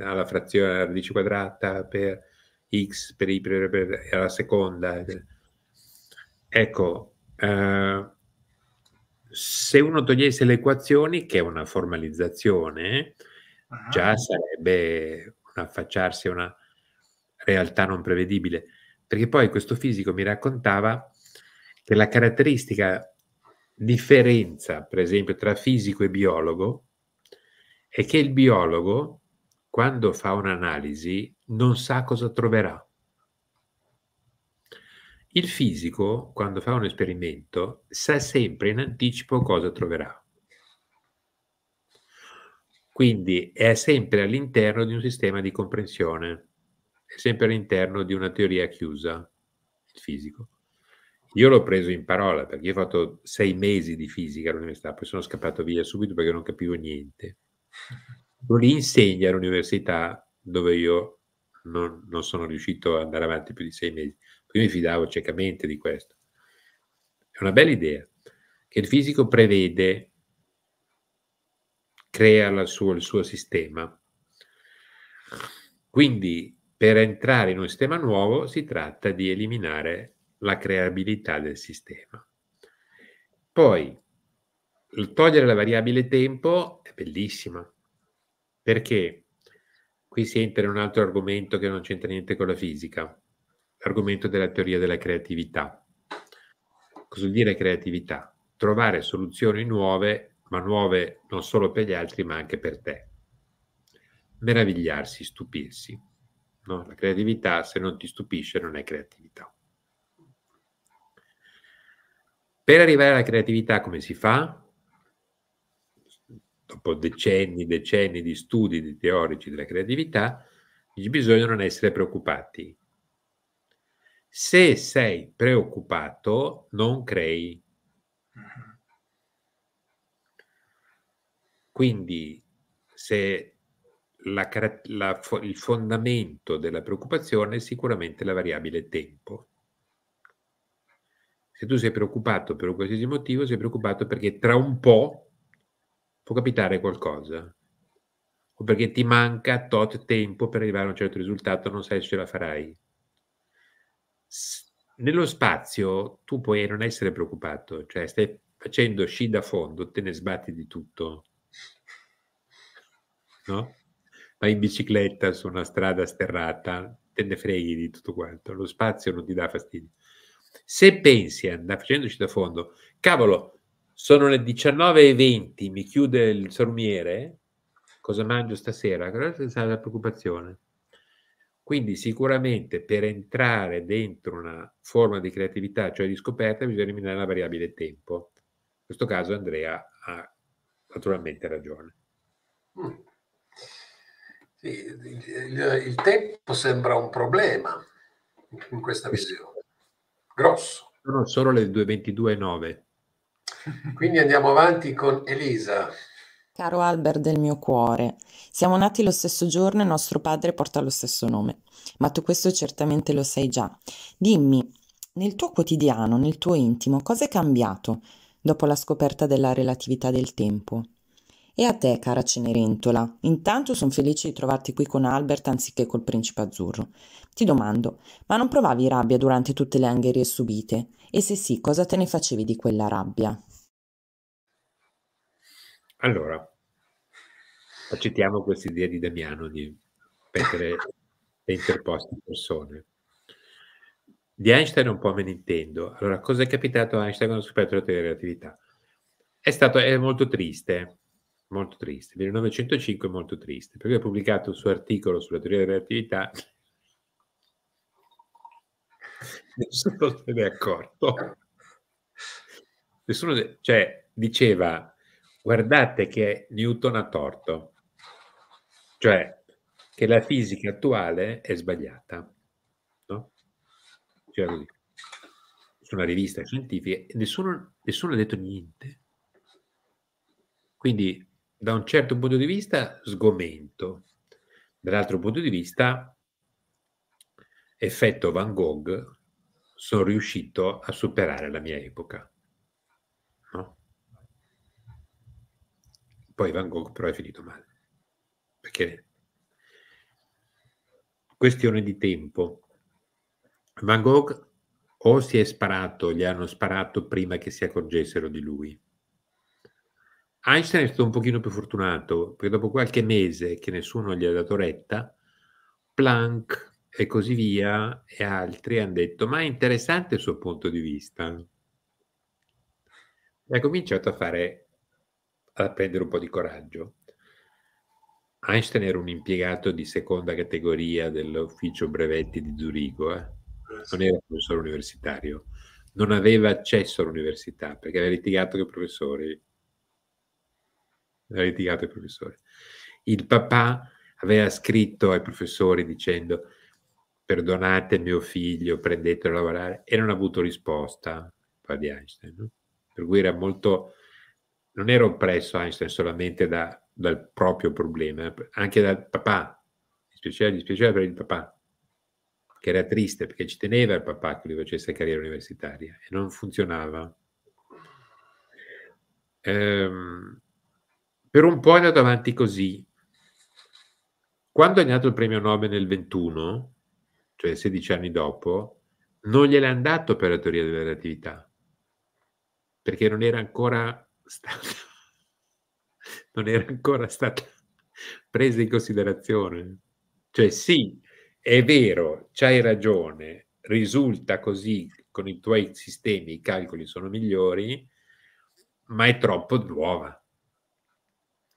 alla frazione alla radice quadrata per x per y per, per alla seconda. Eccetera. Eh. Ecco, eh, se uno togliesse le equazioni, che è una formalizzazione, ah. già sarebbe un affacciarsi a una realtà non prevedibile. Perché poi questo fisico mi raccontava che la caratteristica differenza, per esempio, tra fisico e biologo è che il biologo, quando fa un'analisi, non sa cosa troverà. Il fisico, quando fa un esperimento, sa sempre in anticipo cosa troverà. Quindi è sempre all'interno di un sistema di comprensione, è sempre all'interno di una teoria chiusa, il fisico. Io l'ho preso in parola perché ho fatto sei mesi di fisica all'università, poi sono scappato via subito perché non capivo niente. Lo insegna all'università dove io non, non sono riuscito ad andare avanti più di sei mesi io mi fidavo ciecamente di questo. È una bella idea che il fisico prevede, crea sua, il suo sistema. Quindi per entrare in un sistema nuovo si tratta di eliminare la creabilità del sistema. Poi togliere la variabile tempo è bellissima perché qui si entra in un altro argomento che non c'entra niente con la fisica l'argomento della teoria della creatività. Cosa vuol dire creatività? Trovare soluzioni nuove, ma nuove non solo per gli altri, ma anche per te. Meravigliarsi, stupirsi. No? La creatività, se non ti stupisce, non è creatività. Per arrivare alla creatività come si fa? Dopo decenni e decenni di studi di teorici della creatività, bisogna non essere preoccupati, se sei preoccupato, non crei. Quindi, se la, la, il fondamento della preoccupazione è sicuramente la variabile tempo. Se tu sei preoccupato per un qualsiasi motivo, sei preoccupato perché tra un po' può capitare qualcosa o perché ti manca tot tempo per arrivare a un certo risultato, non sai se ce la farai nello spazio tu puoi non essere preoccupato, cioè stai facendo sci da fondo, te ne sbatti di tutto. No? Vai in bicicletta su una strada sterrata, te ne freghi di tutto quanto, lo spazio non ti dà fastidio. Se pensi, andando sci da fondo, cavolo, sono le 19.20, mi chiude il sormiere, cosa mangio stasera? Quella è la preoccupazione. Quindi sicuramente per entrare dentro una forma di creatività, cioè di scoperta, bisogna eliminare la variabile tempo. In questo caso Andrea ha naturalmente ragione. Mm. il, il, tempo sembra un problema in questa visione. Grosso. Sono solo le 2.22.9. Quindi andiamo avanti con Elisa. Caro Albert del mio cuore, siamo nati lo stesso giorno e nostro padre porta lo stesso nome, ma tu questo certamente lo sai già. Dimmi, nel tuo quotidiano, nel tuo intimo, cosa è cambiato dopo la scoperta della relatività del tempo? E a te, cara Cenerentola, intanto sono felice di trovarti qui con Albert anziché col principe azzurro. Ti domando, ma non provavi rabbia durante tutte le angherie subite? E se sì, cosa te ne facevi di quella rabbia? Allora, accettiamo questa idea di Damiano di mettere le interposte persone. Di Einstein un po' me ne intendo. Allora, cosa è capitato a Einstein quando ha scoperto la teoria della relatività? È stato è molto triste, molto triste. 1905 è molto triste, perché ha pubblicato il suo articolo sulla teoria della relatività nessuno se ne è accorto. Nessuno, cioè, diceva guardate che Newton ha torto, cioè che la fisica attuale è sbagliata. No? Cioè, su una rivista scientifica, nessuno, nessuno ha detto niente. Quindi, da un certo punto di vista, sgomento, dall'altro punto di vista, effetto Van Gogh, sono riuscito a superare la mia epoca. Poi Van Gogh però è finito male, perché questione di tempo. Van Gogh o si è sparato, gli hanno sparato prima che si accorgessero di lui. Einstein è stato un pochino più fortunato, perché dopo qualche mese che nessuno gli ha dato retta, Planck e così via e altri hanno detto ma è interessante il suo punto di vista. E ha cominciato a fare a prendere un po' di coraggio. Einstein era un impiegato di seconda categoria dell'ufficio brevetti di Zurigo, eh? eh non era professore universitario, non aveva accesso all'università perché aveva litigato con i professori. Aveva litigato con i professori. Il papà aveva scritto ai professori dicendo perdonate mio figlio, prendetelo a lavorare e non ha avuto risposta, papà di Einstein. No? Per cui era molto non era oppresso Einstein solamente da, dal proprio problema, anche dal papà. Gli dispiaceva, dispiaceva per il papà, che era triste perché ci teneva il papà che lui facesse carriera universitaria e non funzionava. Ehm, per un po' è andato avanti così. Quando è nato il premio Nobel nel 21, cioè 16 anni dopo, non gliel'ha andato per la teoria della relatività, perché non era ancora stata, non era ancora stata presa in considerazione. Cioè sì, è vero, c'hai ragione, risulta così, con i tuoi sistemi i calcoli sono migliori, ma è troppo nuova.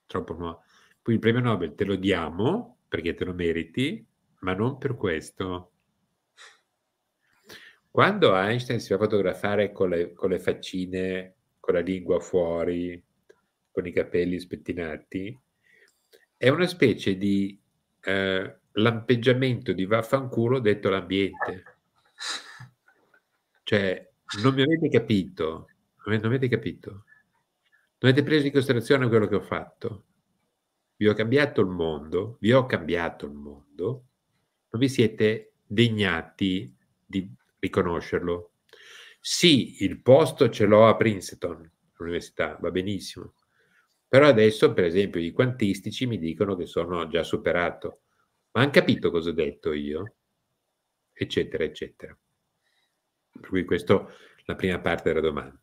Troppo nuova. Poi il premio Nobel te lo diamo perché te lo meriti, ma non per questo. Quando Einstein si fa fotografare con le, con le faccine con la lingua fuori, con i capelli spettinati, è una specie di eh, lampeggiamento di vaffanculo detto l'ambiente. Cioè, non mi avete capito, non avete capito. Non avete preso in considerazione quello che ho fatto. Vi ho cambiato il mondo, vi ho cambiato il mondo, non vi siete degnati di riconoscerlo. Sì, il posto ce l'ho a Princeton, l'università, va benissimo. Però adesso, per esempio, i quantistici mi dicono che sono già superato. Ma hanno capito cosa ho detto io? Eccetera, eccetera. Per cui questa è la prima parte della domanda.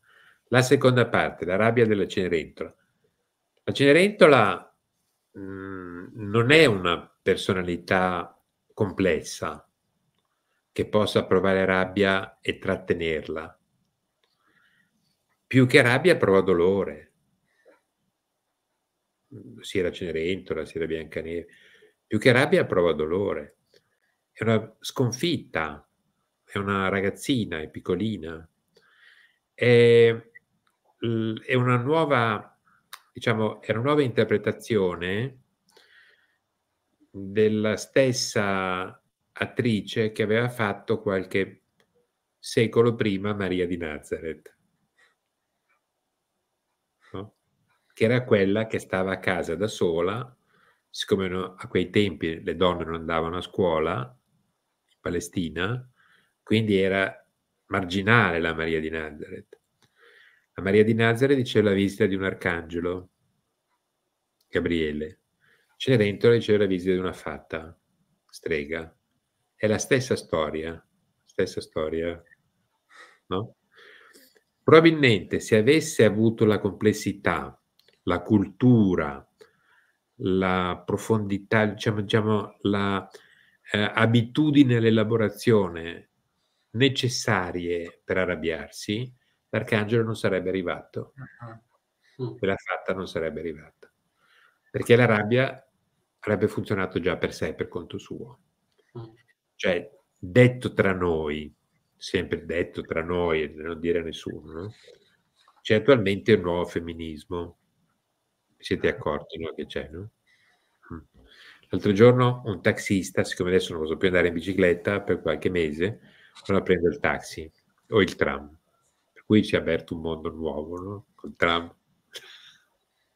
La seconda parte, la rabbia della Cenerentola. La Cenerentola mh, mm, non è una personalità complessa, che possa provare rabbia e trattenerla. Più che rabbia prova dolore, sia la Cenerentola, sia la Biancaneve. Più che rabbia prova dolore. È una sconfitta, è una ragazzina, è piccolina, è, è una nuova, diciamo, è una nuova interpretazione della stessa attrice che aveva fatto qualche secolo prima Maria di Nazareth, no? che era quella che stava a casa da sola, siccome no, a quei tempi le donne non andavano a scuola in Palestina, quindi era marginale la Maria di Nazareth. La Maria di Nazareth riceve la visita di un arcangelo, Gabriele. Cenerentola riceve la visita di una fatta, strega. È la stessa storia, stessa storia, no? Probabilmente se avesse avuto la complessità, la cultura, la profondità, diciamo, diciamo la eh, abitudine all'elaborazione necessarie per arrabbiarsi, l'arcangelo non sarebbe arrivato. Uh-huh. Mm. E la fatta non sarebbe arrivata. Perché la rabbia avrebbe funzionato già per sé, per conto suo cioè, detto tra noi, sempre detto tra noi e non dire a nessuno, no? c'è attualmente un nuovo femminismo. Siete ah. accorti no? che c'è, no? Mm. L'altro giorno un taxista, siccome adesso non posso più andare in bicicletta per qualche mese, sono a prendere il taxi o il tram. Per cui si è aperto un mondo nuovo, no? Col tram.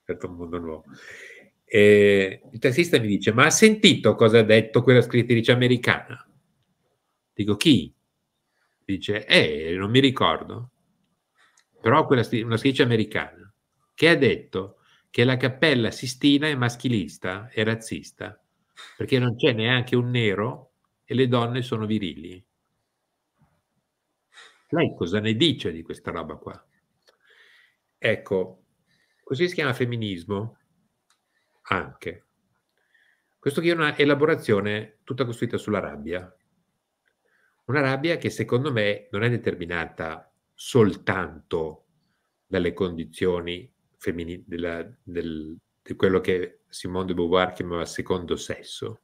aperto un mondo nuovo. E il taxista mi dice, ma ha sentito cosa ha detto quella scrittrice americana? Dico chi? Dice, eh, non mi ricordo, però quella, una scrittrice americana che ha detto che la cappella Sistina è maschilista e razzista perché non c'è neanche un nero e le donne sono virili. Lei cosa ne dice di questa roba qua? Ecco, così si chiama femminismo anche. Questo qui è una elaborazione tutta costruita sulla rabbia, una rabbia che secondo me non è determinata soltanto dalle condizioni femminili, del, di quello che Simone de Beauvoir chiamava secondo sesso,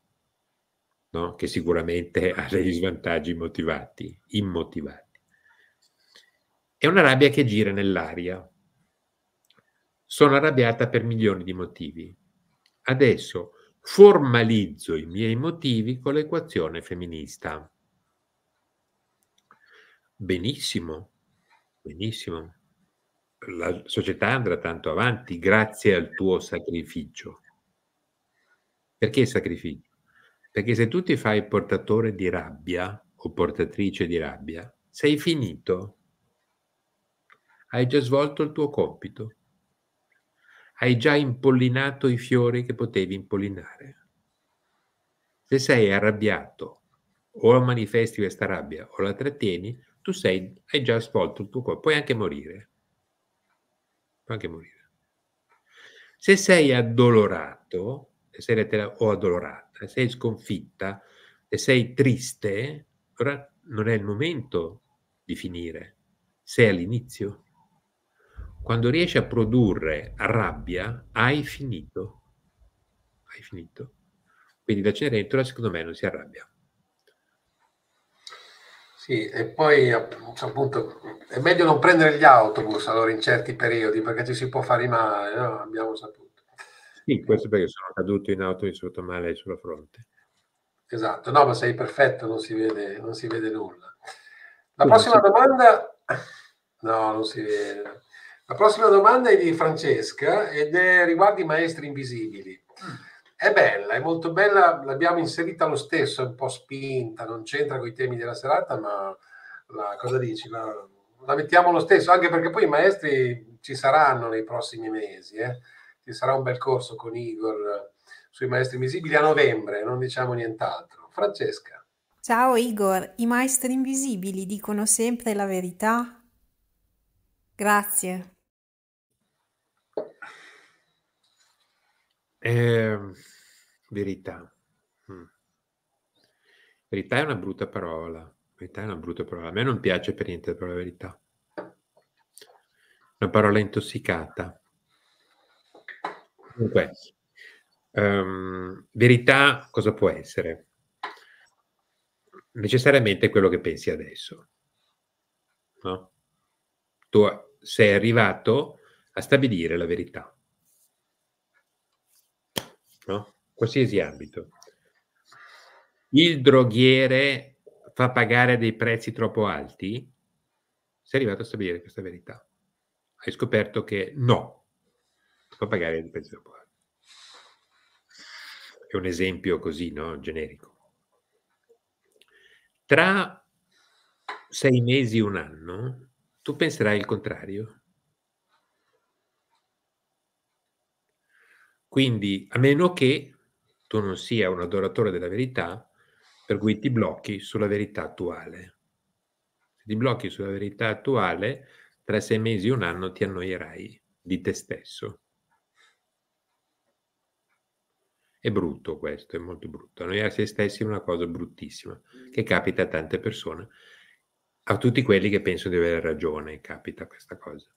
no? che sicuramente ha degli svantaggi motivati, immotivati. È una rabbia che gira nell'aria. Sono arrabbiata per milioni di motivi. Adesso formalizzo i miei motivi con l'equazione femminista. Benissimo, benissimo. La società andrà tanto avanti grazie al tuo sacrificio. Perché sacrificio? Perché se tu ti fai portatore di rabbia o portatrice di rabbia, sei finito. Hai già svolto il tuo compito. Hai già impollinato i fiori che potevi impollinare. Se sei arrabbiato o manifesti questa rabbia o la trattieni, tu sei, hai già svolto il tuo corpo, puoi anche morire. Puoi anche morire. Se sei addolorato, se sei o addolorata, sei sconfitta e sei triste, ora non è il momento di finire, sei all'inizio. Quando riesci a produrre rabbia, hai finito. Hai finito. Quindi la Cenerentola, secondo me, non si arrabbia. Sì, e poi appunto è meglio non prendere gli autobus allora in certi periodi perché ci si può fare male, no? abbiamo saputo. Sì, questo perché sono caduto in auto e mi sono male sulla fronte. Esatto, no, ma sei perfetto, non si vede, non si vede nulla. La prossima domanda... No, non si vede. La prossima domanda è di Francesca ed è riguardo i maestri invisibili. Mm. È bella, è molto bella, l'abbiamo inserita lo stesso, è un po' spinta, non c'entra con i temi della serata, ma la, cosa dici? La, la mettiamo lo stesso, anche perché poi i maestri ci saranno nei prossimi mesi, eh? ci sarà un bel corso con Igor sui maestri invisibili a novembre, non diciamo nient'altro. Francesca. Ciao Igor, i maestri invisibili dicono sempre la verità? Grazie. Eh, Verità. Mm. Verità è una brutta parola. Verità è una brutta parola. A me non piace per niente la parola verità. Una parola intossicata. Dunque, um, verità cosa può essere? Necessariamente quello che pensi adesso. No? Tu sei arrivato a stabilire la verità. No? qualsiasi ambito. Il droghiere fa pagare dei prezzi troppo alti? Sei arrivato a stabilire questa verità. Hai scoperto che no, fa pagare dei prezzi troppo alti. È un esempio così, no? Generico. Tra sei mesi, e un anno, tu penserai il contrario. Quindi, a meno che tu non sia un adoratore della verità, per cui ti blocchi sulla verità attuale. Se ti blocchi sulla verità attuale, tra sei mesi, un anno ti annoierai di te stesso. È brutto questo, è molto brutto. Annoiare se stessi è una cosa bruttissima, che capita a tante persone, a tutti quelli che pensano di avere ragione, capita questa cosa.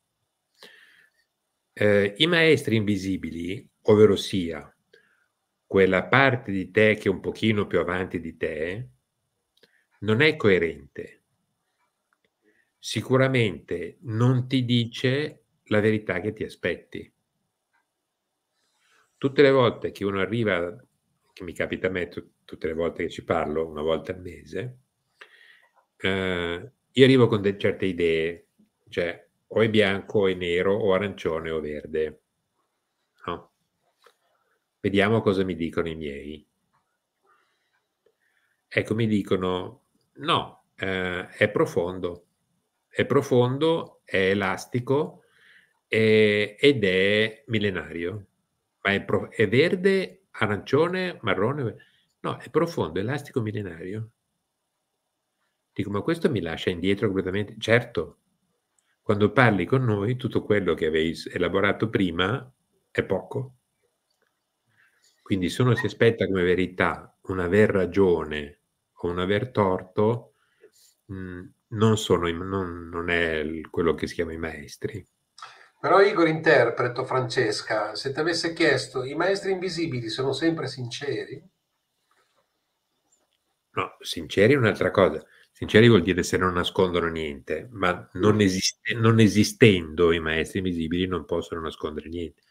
Eh, I maestri invisibili, ovvero sia quella parte di te che è un pochino più avanti di te non è coerente. Sicuramente non ti dice la verità che ti aspetti. Tutte le volte che uno arriva, che mi capita a me t- tutte le volte che ci parlo, una volta al mese, eh, io arrivo con de- certe idee, cioè o è bianco o è nero o arancione o verde Vediamo cosa mi dicono i miei. Ecco, mi dicono no, eh, è profondo, è profondo, è elastico è, ed è millenario, ma è, pro- è verde, arancione, marrone, no, è profondo, elastico, millenario. Dico, ma questo mi lascia indietro completamente? Certo, quando parli con noi tutto quello che avevi elaborato prima è poco. Quindi se uno si aspetta come verità un aver ragione o un aver torto, mh, mm, non, sono, non, non è quello che si chiama i maestri. Però Igor interpreto, Francesca, se ti avesse chiesto, i maestri invisibili sono sempre sinceri? No, sinceri è un'altra cosa. Sinceri vuol dire se non nascondono niente, ma non, mm. esiste, non esistendo i maestri invisibili non possono nascondere niente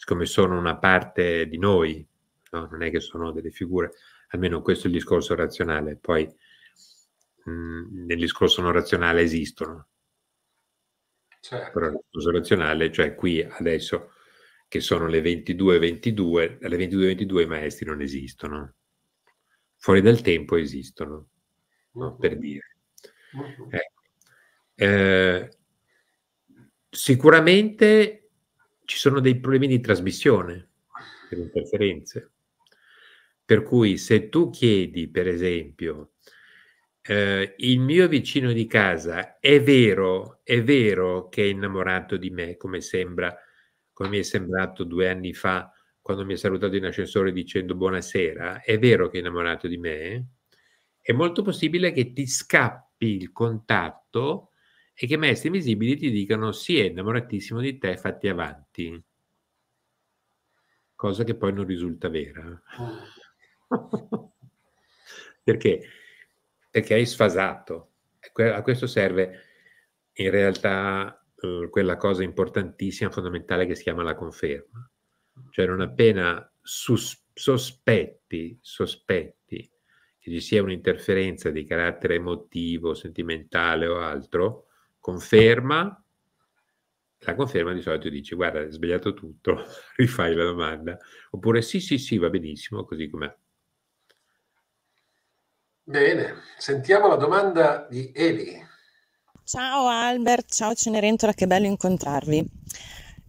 siccome sono una parte di noi, no? non è che sono delle figure, almeno questo è il discorso razionale, poi mh, mhmm, nel discorso non razionale esistono. Certo. Però il discorso razionale, cioè qui adesso che sono le 22.22, alle 22.22 i maestri non esistono, fuori dal tempo esistono, no? per dire. Ecco. Eh, sicuramente ci sono dei problemi di trasmissione per interferenze. Per cui se tu chiedi, per esempio, eh, il mio vicino di casa è vero, è vero che è innamorato di me, come sembra, come mi è sembrato due anni fa quando mi ha salutato in ascensore dicendo buonasera, è vero che è innamorato di me? È molto possibile che ti scappi il contatto e che maestri invisibili ti dicano sì è innamoratissimo di te, fatti avanti. Cosa che poi non risulta vera. Perché? Perché hai sfasato. A questo serve in realtà eh, quella cosa importantissima, fondamentale che si chiama la conferma. Cioè non appena sus- sospetti, sospetti che ci sia un'interferenza di carattere emotivo, sentimentale o altro, conferma, la conferma di solito dice guarda, hai sbagliato tutto, rifai la domanda, oppure sì, sì, sì, va benissimo, così com'è. Bene, sentiamo la domanda di Eli. Ciao Albert, ciao Cenerentola, che bello incontrarvi.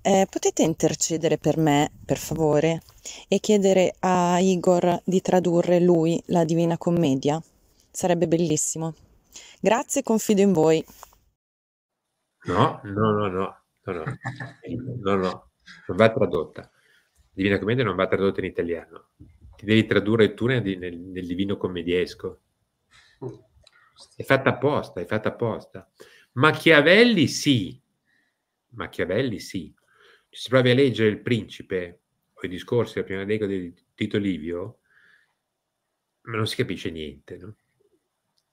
Eh, potete intercedere per me, per favore, e chiedere a Igor di tradurre lui la Divina Commedia? Sarebbe bellissimo. Grazie, confido in voi. No, no, no, no, no, no, no, no. non va tradotta. Divina Commedia non va tradotta in italiano. Ti devi tradurre tu nel, nel, nel Divino Commediesco. È fatta apposta, è fatta apposta. Machiavelli sì, Machiavelli sì. Ci si provi a leggere Il Principe o i discorsi della prima decada di Tito Livio, ma non si capisce niente, no?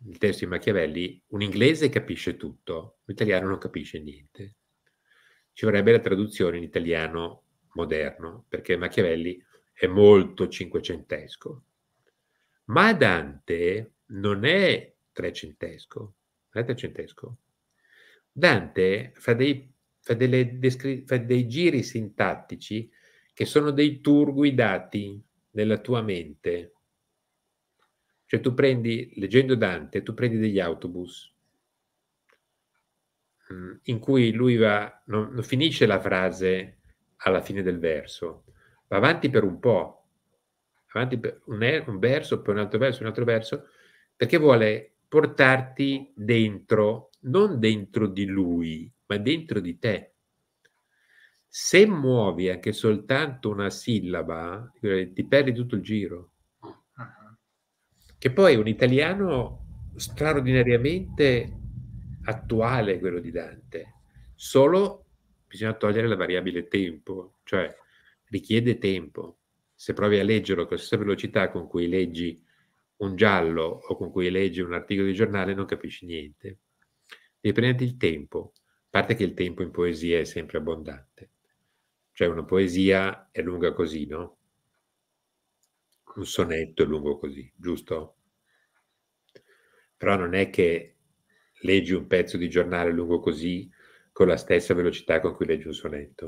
il testo di Machiavelli, un inglese capisce tutto, un italiano non capisce niente. Ci vorrebbe la traduzione in italiano moderno, perché Machiavelli è molto cinquecentesco. Ma Dante non è trecentesco, non è trecentesco. Dante fa dei, fa, descri- fa dei giri sintattici che sono dei tour guidati nella tua mente cioè tu prendi, leggendo Dante, tu prendi degli autobus mm, in cui lui va, non, non finisce la frase alla fine del verso, va avanti per un po', avanti per un, un verso, poi un altro verso, un altro verso, perché vuole portarti dentro, non dentro di lui, ma dentro di te. Se muovi anche soltanto una sillaba, ti perdi tutto il giro che poi è un italiano straordinariamente attuale quello di Dante, solo bisogna togliere la variabile tempo, cioè richiede tempo. Se provi a leggerlo con la stessa velocità con cui leggi un giallo o con cui leggi un articolo di giornale non capisci niente. Devi prenderti il tempo, a parte che il tempo in poesia è sempre abbondante. Cioè una poesia è lunga così, no? un sonetto lungo così, giusto? Però non è che leggi un pezzo di giornale lungo così con la stessa velocità con cui leggi un sonetto.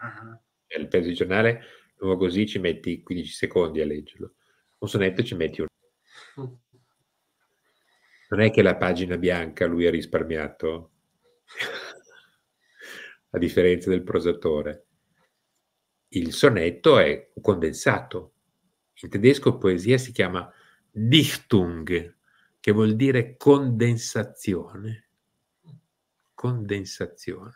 Uh-huh. Il pezzo di giornale lungo così ci metti 15 secondi a leggerlo, un sonetto ci metti un... Non è che la pagina bianca lui ha risparmiato, a differenza del prosatore. Il sonetto è condensato, in tedesco poesia si chiama Dichtung, che vuol dire condensazione. Condensazione.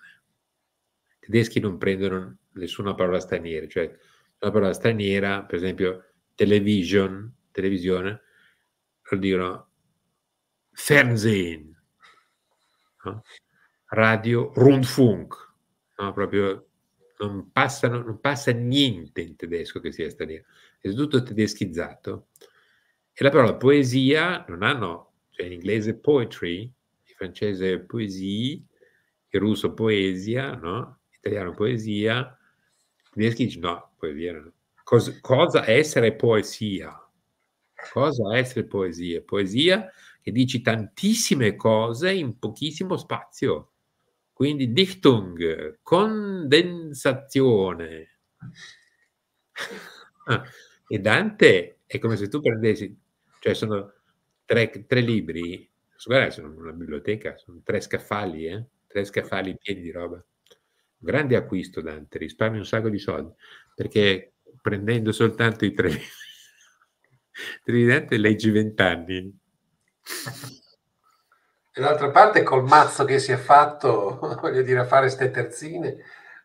I tedeschi non prendono nessuna parola straniera, cioè la parola straniera, per esempio television, televisione, loro dicono Fernsehen, no? radio Rundfunk, no? proprio non, passano, non passa niente in tedesco che sia straniero è tutto tedeschizzato. E la parola poesia non hanno, cioè in inglese poetry, in francese poesie, in russo poesia, no? In italiano poesia, in tedeschi dice no, poesia no. Cosa, cosa essere poesia? Cosa essere poesia? Poesia che dici tantissime cose in pochissimo spazio. Quindi Dichtung, condensazione. E Dante è come se tu prendessi, cioè sono tre, tre libri, guarda, sono una biblioteca, sono tre scaffali, eh? tre scaffali pieni di roba. Grande acquisto Dante, risparmi un sacco di soldi, perché prendendo soltanto i tre libri di Dante leggi vent'anni. E d'altra parte col mazzo che si è fatto, voglio dire, a fare ste terzine,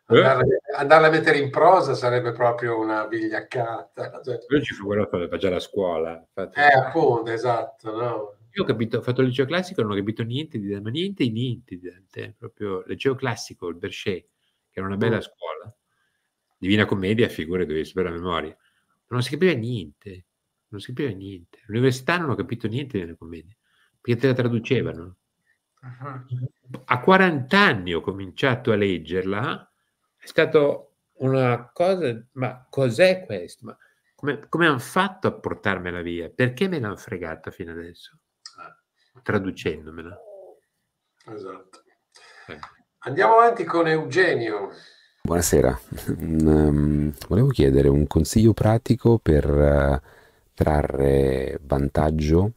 eh? Andare, andarla a mettere in prosa sarebbe proprio una vigliaccata. Cioè. Io ci fu già la scuola. Infatti. Eh, appunto, esatto. No? Io ho, capito, ho fatto il liceo classico, non ho capito niente di ma niente niente di Dante. Proprio il liceo classico, il Berchet, che era una bella mm. scuola. Divina Commedia, figure, dovevi sapere la memoria. Non si capiva niente, non si capiva niente. L'università non ho capito niente della commedia, perché te la traducevano. A 40 anni ho cominciato a leggerla è stato una cosa, ma cos'è questo? Ma come, come hanno fatto a portarmela via? Perché me l'hanno fregata fino adesso? Eh. Traducendomela. Esatto. Eh. Andiamo avanti con Eugenio. Buonasera, um, volevo chiedere un consiglio pratico per eh, trarre vantaggio,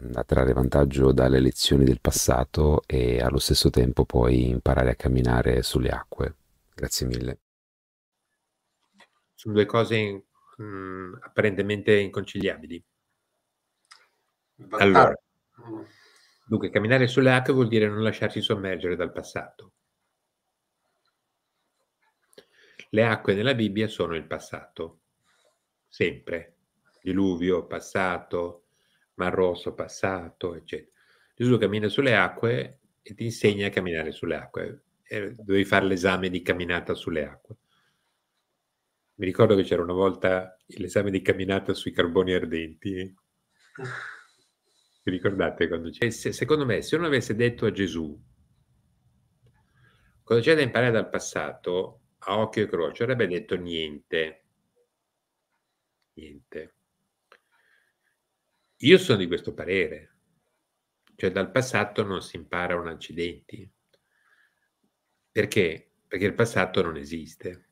mm, a trarre vantaggio dalle lezioni del passato e allo stesso tempo poi imparare a camminare sulle acque. Grazie mille. Sono due cose mh, mm, apparentemente inconciliabili. Allora, dunque, camminare sulle acque vuol dire non lasciarsi sommergere dal passato. Le acque nella Bibbia sono il passato, sempre. Diluvio, passato, Mar Rosso, passato, eccetera. Gesù cammina sulle acque e ti insegna a camminare sulle acque eh, dovevi fare l'esame di camminata sulle acque. Mi ricordo che c'era una volta l'esame di camminata sui carboni ardenti. Vi ricordate quando c'è? Se, secondo me, se uno avesse detto a Gesù cosa c'è da imparare dal passato, a occhio e croce, avrebbe detto niente. Niente. Io sono di questo parere. Cioè dal passato non si impara un accidenti. Perché? Perché il passato non esiste.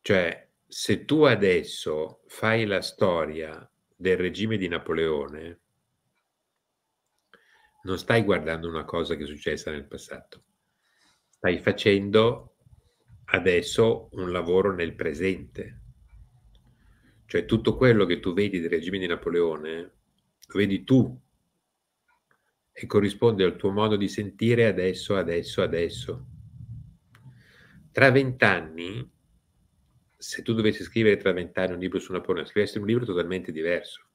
Cioè, se tu adesso fai la storia del regime di Napoleone, non stai guardando una cosa che è successa nel passato, stai facendo adesso un lavoro nel presente. Cioè tutto quello che tu vedi del regime di Napoleone, lo vedi tu e corrisponde al tuo modo di sentire adesso, adesso, adesso. Tra vent'anni, se tu dovessi scrivere tra vent'anni un libro su una porno, scriveresti un libro totalmente diverso.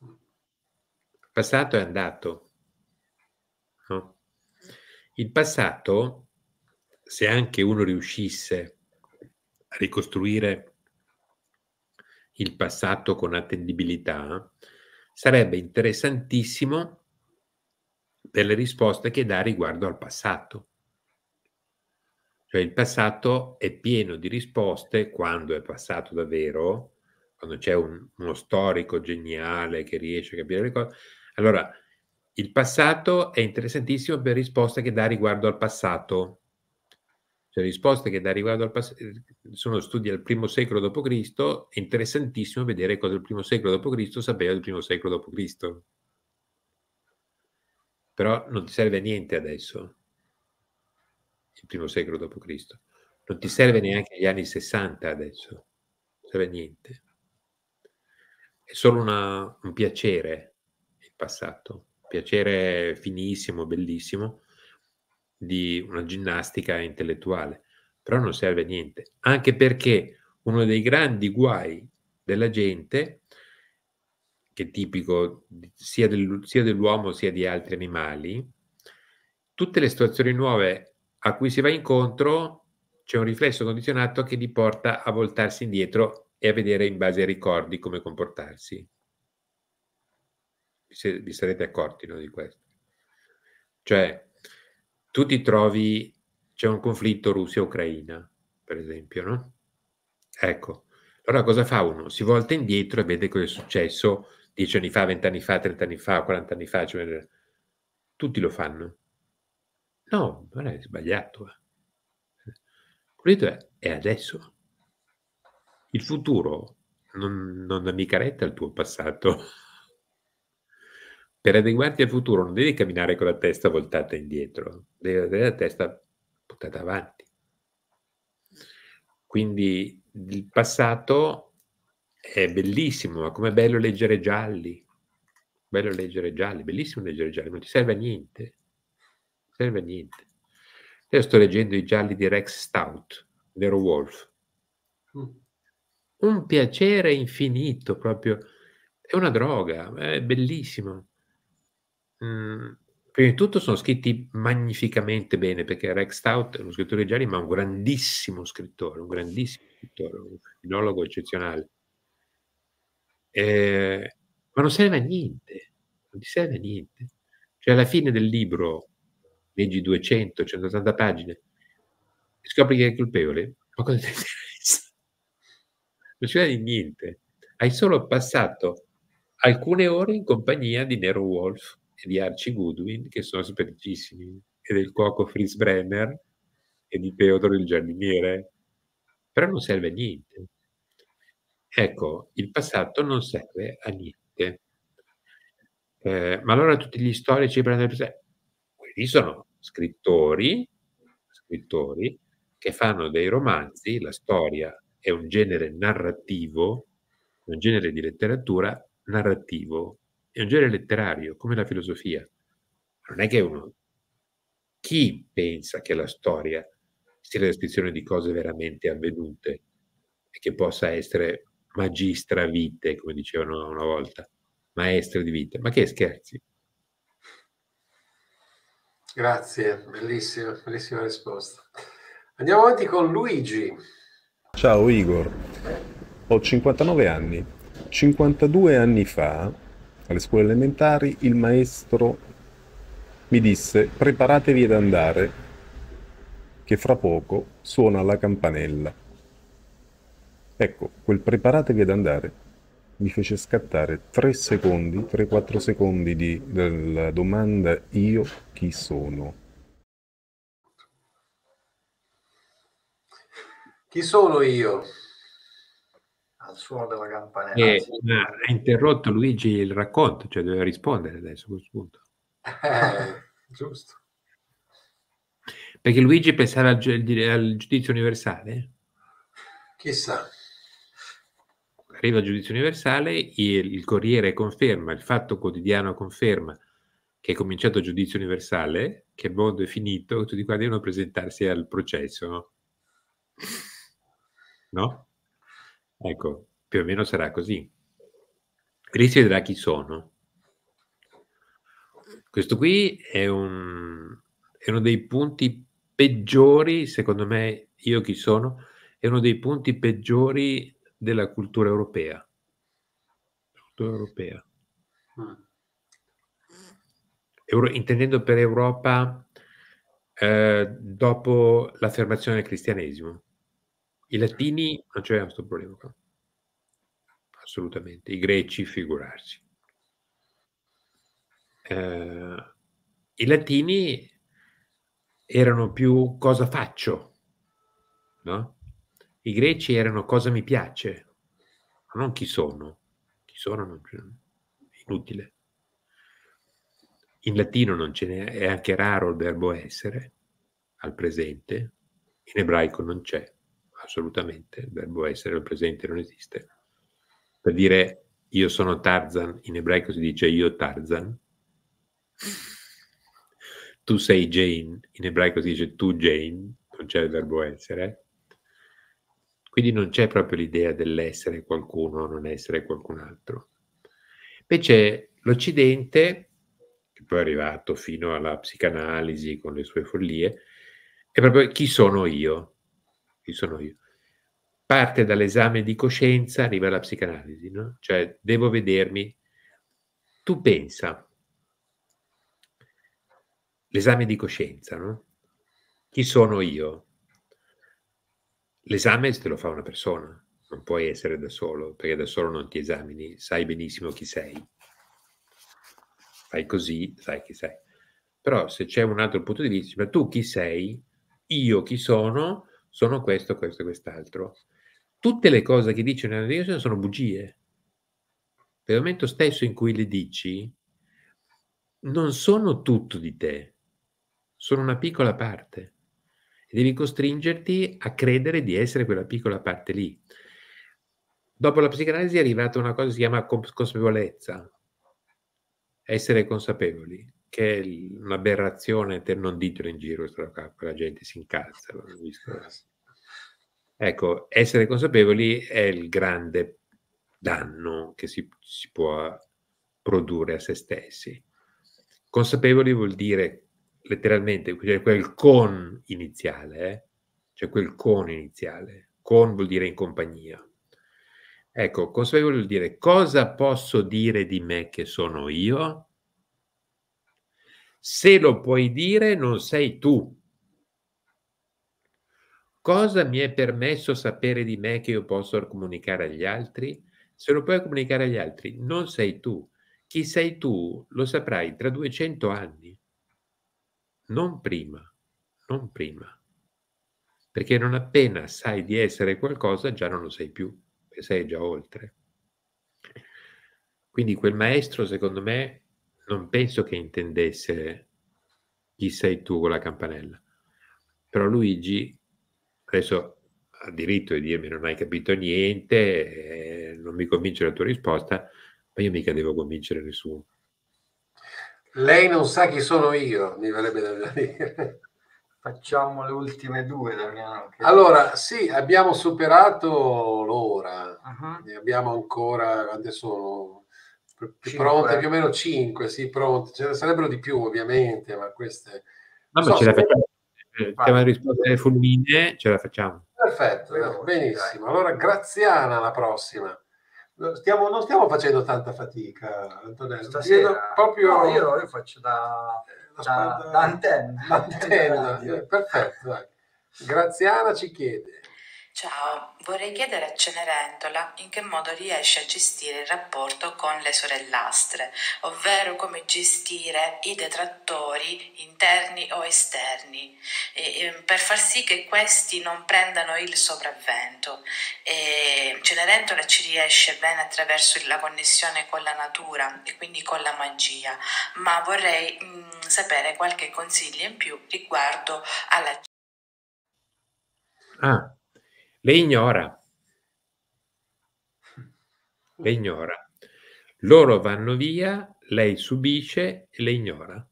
Il passato è andato. No? Il passato, se anche uno riuscisse a ricostruire il passato con attendibilità, sarebbe interessantissimo per le risposte che dà riguardo al passato. Cioè il passato è pieno di risposte quando è passato davvero, quando c'è un, uno storico geniale che riesce a capire le cose. Allora, il passato è interessantissimo per risposte che dà riguardo al passato. Cioè risposte che dà riguardo al passato sono studi al primo secolo d.C., è interessantissimo vedere cosa il primo secolo d.C. sapeva del primo secolo d.C. Però non ti serve niente adesso, il primo secolo d.C. Non ti serve ah. neanche gli anni 60 adesso, non serve niente. È solo una, un piacere il passato, un piacere finissimo, bellissimo, di una ginnastica intellettuale, però non serve a niente, anche perché uno dei grandi guai della gente è che è tipico sia, del, sia dell'uomo sia di altri animali, tutte le situazioni nuove a cui si va incontro c'è un riflesso condizionato che li porta a voltarsi indietro e a vedere in base ai ricordi come comportarsi. vi sarete accorti no, di questo. Cioè, tu ti trovi, c'è un conflitto Russia-Ucraina, per esempio, no? Ecco, allora cosa fa uno? Si volta indietro e vede cosa è successo dieci anni fa, vent'anni fa, trent'anni fa, quarant'anni fa, cioè, tutti lo fanno. No, non è sbagliato. Eh. Quello è adesso. Il futuro non, non dà mica retta al tuo passato. Per adeguarti al futuro non devi camminare con la testa voltata indietro, devi avere la testa buttata avanti. Quindi il passato è bellissimo, ma com'è bello leggere gialli. Bello leggere gialli, bellissimo leggere gialli, non ti serve a niente. serve a niente. Io sto leggendo i gialli di Rex Stout, Nero Wolf. Mm. Un piacere infinito, proprio. È una droga, è bellissimo. Mm, prima di tutto sono scritti magnificamente bene perché Rex Stout è uno scrittore di gialli ma un grandissimo scrittore un grandissimo scrittore un filologo eccezionale eh, ma non serve a niente, non ti serve a niente. Cioè alla fine del libro, leggi 200, 180 pagine, scopri che è colpevole, ma cosa ti interessa? Non serve di niente. Hai solo passato alcune ore in compagnia di Nero Wolf e di Archie Goodwin, che sono simpaticissimi, e del cuoco Fritz Brenner e di Teodoro il giardiniere, però non serve a niente. Ecco, il passato non serve a niente. Eh, ma allora tutti gli storici prendono il passato. Quelli sono scrittori, scrittori che fanno dei romanzi, la storia è un genere narrativo, un genere di letteratura narrativo, è un genere letterario, come la filosofia. Non è che uno... Chi pensa che la storia sia la descrizione di cose veramente avvenute e che possa essere magistra vite, come dicevano una volta, maestri di vita. Ma che scherzi? Grazie, bellissima, bellissima risposta. Andiamo avanti con Luigi. Ciao Igor, ho 59 anni. 52 anni fa, alle scuole elementari, il maestro mi disse preparatevi ad andare, che fra poco suona la campanella. Ecco, quel preparatevi ad andare mi fece scattare 3 secondi, 3-4 secondi di, della domanda io chi sono. Chi sono io? Al suono della campanella. Eh, ha interrotto Luigi il racconto, cioè doveva rispondere adesso a questo punto. Eh, giusto. Perché Luigi pensava al, giudizio universale? Chissà arriva il giudizio universale, il, il Corriere conferma, il Fatto Quotidiano conferma che è cominciato il giudizio universale, che il mondo è finito, tutti qua devono presentarsi al processo, no? no? Ecco, più o meno sarà così. Lì si vedrà chi sono. Questo qui è, un, è uno dei punti peggiori, secondo me, io chi sono, è uno dei punti peggiori della cultura europea. Cultura europea. Ah. Euro, intendendo per Europa eh, dopo l'affermazione del cristianesimo. I latini non c'è questo problema qua. Assolutamente. I greci, figurarsi. Eh, I latini erano più cosa faccio, no? I greci erano cosa mi piace, ma non chi sono. Chi sono non c'è, inutile. In latino non ce n'è, è anche raro il verbo essere al presente, in ebraico non c'è assolutamente, il verbo essere al presente non esiste. Per dire io sono Tarzan, in ebraico si dice io Tarzan, tu sei Jane, in ebraico si dice tu Jane, non c'è il verbo essere, quindi non c'è proprio l'idea dell'essere qualcuno o non essere qualcun altro. Invece l'Occidente, che poi è arrivato fino alla psicanalisi con le sue follie, è proprio chi sono io? Chi sono io? Parte dall'esame di coscienza, arriva alla psicanalisi, no? Cioè, devo vedermi. Tu pensa, l'esame di coscienza, no? Chi sono io? l'esame te lo fa una persona, non puoi essere da solo, perché da solo non ti esamini, sai benissimo chi sei. Fai così, sai chi sei. Però se c'è un altro punto di vista, ma tu chi sei? Io chi sono? Sono questo, questo e quest'altro. Tutte le cose che dici nella religione sono bugie. Nel momento stesso in cui le dici, non sono tutto di te, sono una piccola parte devi costringerti a credere di essere quella piccola parte lì. Dopo la psicanalisi è arrivata una cosa che si chiama consapevolezza, essere consapevoli, che è un'aberrazione per non ditelo in giro, la gente si incalza. Ecco, essere consapevoli è il grande danno che si, si può produrre a se stessi. Consapevoli vuol dire letteralmente, cioè quel con iniziale, eh? cioè quel con iniziale. Con vuol dire in compagnia. Ecco, consapevole vuol dire cosa posso dire di me che sono io? Se lo puoi dire, non sei tu. Cosa mi è permesso sapere di me che io posso comunicare agli altri? Se lo puoi comunicare agli altri, non sei tu. Chi sei tu lo saprai tra 200 anni non prima, non prima. Perché non appena sai di essere qualcosa, già non lo sei più, sei già oltre. Quindi quel maestro, secondo me, non penso che intendesse chi sei tu con la campanella. Però Luigi, adesso ha diritto di dirmi non hai capito niente, eh, non mi convince la tua risposta, ma io mica devo convincere nessuno. Lei non sa chi sono io, mi verrebbe da dire. Facciamo le ultime due, Damiano. Che... Allora, sì, abbiamo superato l'ora, uh-huh. ne abbiamo ancora, quante sono? Cinque. Pronte più o meno cinque, sì, pronte. Ce ne sarebbero di più, ovviamente, ma queste... No, so, ce la facciamo. Stiamo eh, a rispondere fulmine, ce la facciamo. Perfetto, benissimo. Allora, Graziana, alla prossima. Stiamo, non stiamo facendo tanta fatica, Antonello. Stasera, proprio... No, io, io, faccio da, eh, da, da, da antenna. antenna. perfetto. Graziana ci chiede Ciao, vorrei chiedere a Cenerentola in che modo riesce a gestire il rapporto con le sorellastre, ovvero come gestire i detrattori interni o esterni, e, e, per far sì che questi non prendano il sopravvento. E Cenerentola ci riesce bene attraverso la connessione con la natura e quindi con la magia, ma vorrei mh, mm, sapere qualche consiglio in più riguardo alla... Ah le ignora. Le ignora. Loro vanno via, lei subisce e le ignora.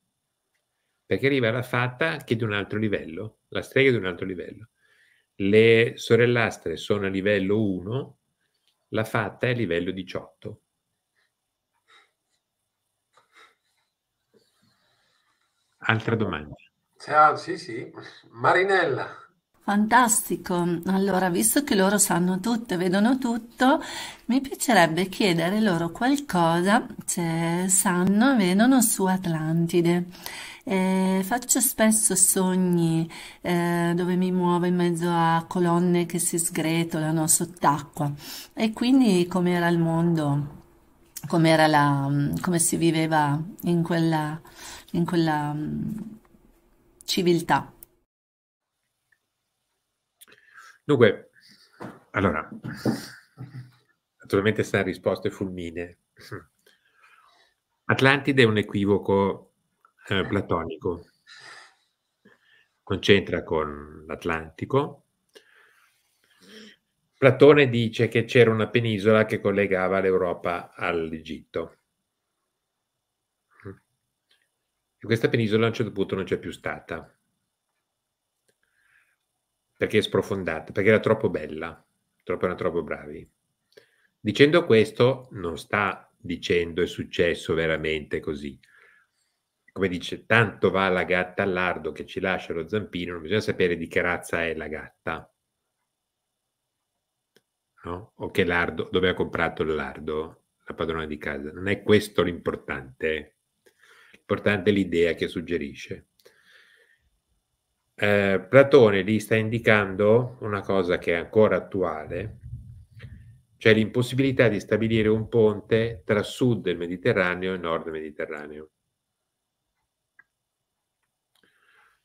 Perché arriva la fata che è di un altro livello, la strega è di un altro livello. Le sorellastre sono a livello 1, la fata è a livello 18. Altra domanda. Ciao, sì, sì. Marinella. Fantastico, allora visto che loro sanno tutto, e vedono tutto, mi piacerebbe chiedere loro qualcosa, se sanno e vedono su Atlantide. Eh, faccio spesso sogni eh, dove mi muovo in mezzo a colonne che si sgretolano sott'acqua e quindi com'era il mondo, come, era la, come si viveva in quella, in quella mm, civiltà. Dunque, allora, naturalmente sta risposta è fulmine. Atlantide è un equivoco eh, platonico. Concentra con l'Atlantico. Platone dice che c'era una penisola che collegava l'Europa all'Egitto. E questa penisola a un certo punto non c'è più stata perché è sprofondata, perché era troppo bella, troppo, erano troppo bravi. Dicendo questo, non sta dicendo è successo veramente così. Come dice, tanto va la gatta all'ardo che ci lascia lo zampino, non bisogna sapere di che razza è la gatta. No? O che lardo, dove ha comprato il lardo, la padrona di casa. Non è questo l'importante. L'importante è l'idea che suggerisce eh, Platone lì sta indicando una cosa che è ancora attuale, cioè l'impossibilità di stabilire un ponte tra sud del Mediterraneo e nord del Mediterraneo.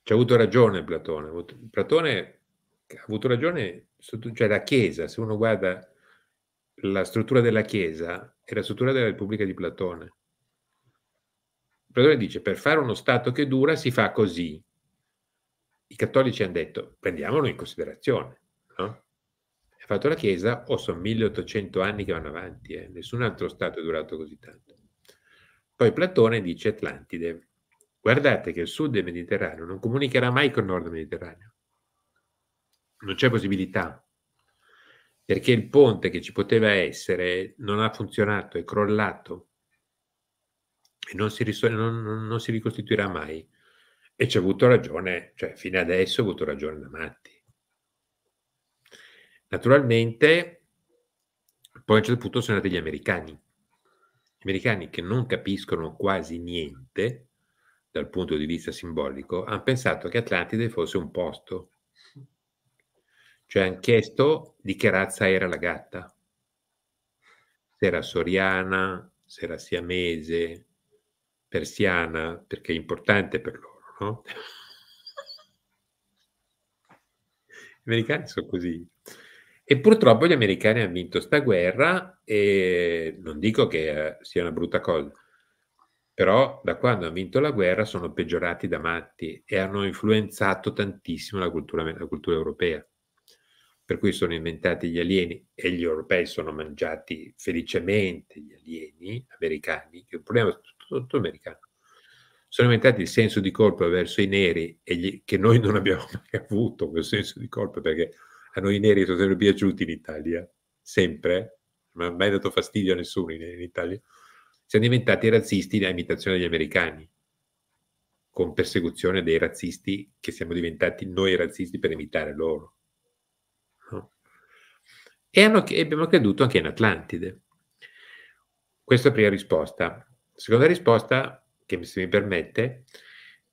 Ci ha avuto ragione Platone. Platone ha avuto ragione, cioè la Chiesa, se uno guarda la struttura della Chiesa e la struttura della Repubblica di Platone. Platone dice, per fare uno Stato che dura si fa così, i cattolici hanno detto prendiamolo in considerazione, no? Ha fatto la Chiesa, o sono 1800 anni che vanno avanti, eh? nessun altro Stato è durato così tanto. Poi Platone dice Atlantide, guardate che il sud del Mediterraneo non comunicherà mai col nord del Mediterraneo. Non c'è possibilità, perché il ponte che ci poteva essere non ha funzionato, è crollato e non si, ris- non, non si ricostituirà mai. E ci ha avuto ragione, cioè fino adesso ha avuto ragione da matti. Naturalmente, poi a un certo punto sono andati gli americani. Gli americani che non capiscono quasi niente dal punto di vista simbolico, hanno pensato che Atlantide fosse un posto. Cioè hanno chiesto di che razza era la gatta. Se era soriana, se era siamese, persiana, perché è importante per loro no? Gli americani sono così. E purtroppo gli americani hanno vinto questa guerra e non dico che eh, sia una brutta cosa, però da quando hanno vinto la guerra sono peggiorati da matti e hanno influenzato tantissimo la cultura, la cultura europea. Per cui sono inventati gli alieni e gli europei sono mangiati felicemente gli alieni americani, che il problema è tutto, tutto americano sono aumentati il senso di colpa verso i neri, e gli, che noi non abbiamo mai avuto quel senso di colpa, perché a noi i neri sono sempre piaciuti in Italia, sempre, non ha mai dato fastidio a nessuno in, in Italia, siamo diventati razzisti a imitazione degli americani, con persecuzione dei razzisti che siamo diventati noi razzisti per imitare loro. No? E, hanno, e abbiamo creduto anche in Atlantide. Questa è la prima risposta. Seconda risposta, che se mi permette,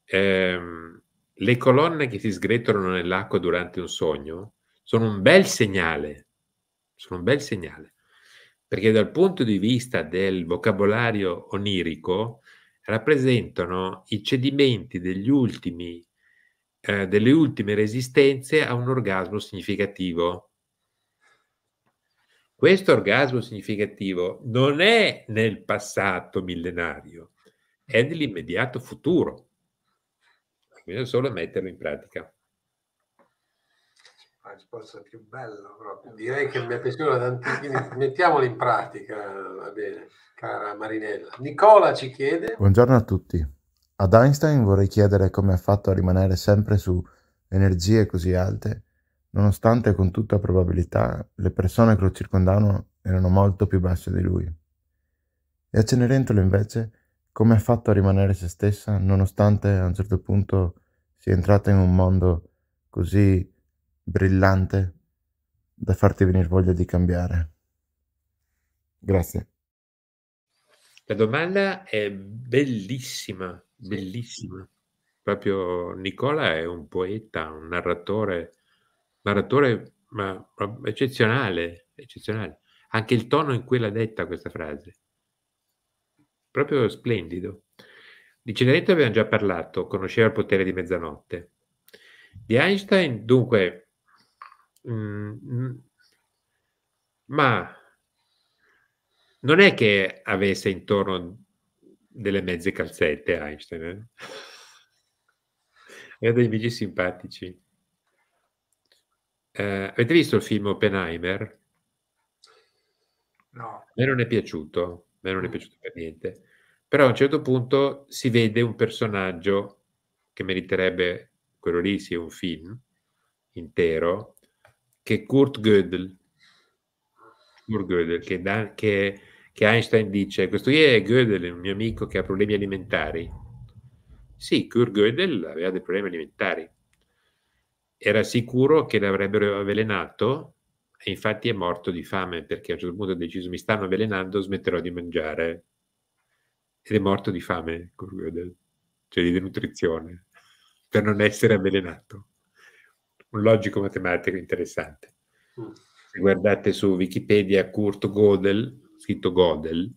ehm, le colonne che si sgretolano nell'acqua durante un sogno sono un bel segnale, sono un bel segnale, perché dal punto di vista del vocabolario onirico rappresentano i cedimenti degli ultimi, eh, delle ultime resistenze a un orgasmo significativo. Questo orgasmo significativo non è nel passato millenario, è nell'immediato futuro. Bisogna solo metterlo in pratica. La risposta più bella proprio. Direi che mi è piaciuta tantissimo. Mettiamola in pratica, va bene, cara Marinella. Nicola ci chiede. Buongiorno a tutti. Ad Einstein vorrei chiedere come ha fatto a rimanere sempre su energie così alte, nonostante con tutta probabilità le persone che lo circondavano erano molto più basse di lui. E a Cenerentolo invece come ha fatto a rimanere se stessa nonostante a un certo punto sia entrata in un mondo così brillante da farti venire voglia di cambiare? Grazie. La domanda è bellissima, bellissima. Proprio Nicola è un poeta, un narratore, narratore ma, eccezionale, eccezionale. Anche il tono in cui l'ha detta questa frase proprio splendido. Di Cenerentola abbiamo già parlato, conosceva il potere di mezzanotte. Di Einstein, dunque, mh, mm, mm, ma non è che avesse intorno delle mezze calzette Einstein, eh? era dei amici simpatici. Eh, avete visto il film Oppenheimer? No. A me non è piaciuto me non è mm. piaciuto per niente. Però a un certo punto si vede un personaggio che meriterebbe, quello lì sia un film intero, che è Kurt Gödel. Kurt Gödel, che, da, che, che Einstein dice, questo lì è Gödel, un mio amico che ha problemi alimentari. Sì, Kurt Gödel aveva dei problemi alimentari. Era sicuro che l'avrebbero avvelenato e infatti è morto di fame perché a un certo punto ha deciso mi stanno avvelenando, smetterò di mangiare. Ed è morto di fame, ecco, cioè di denutrizione, per non essere avvelenato. Un logico matematico interessante. Mm. Se guardate su Wikipedia Kurt Gödel, scritto Gödel,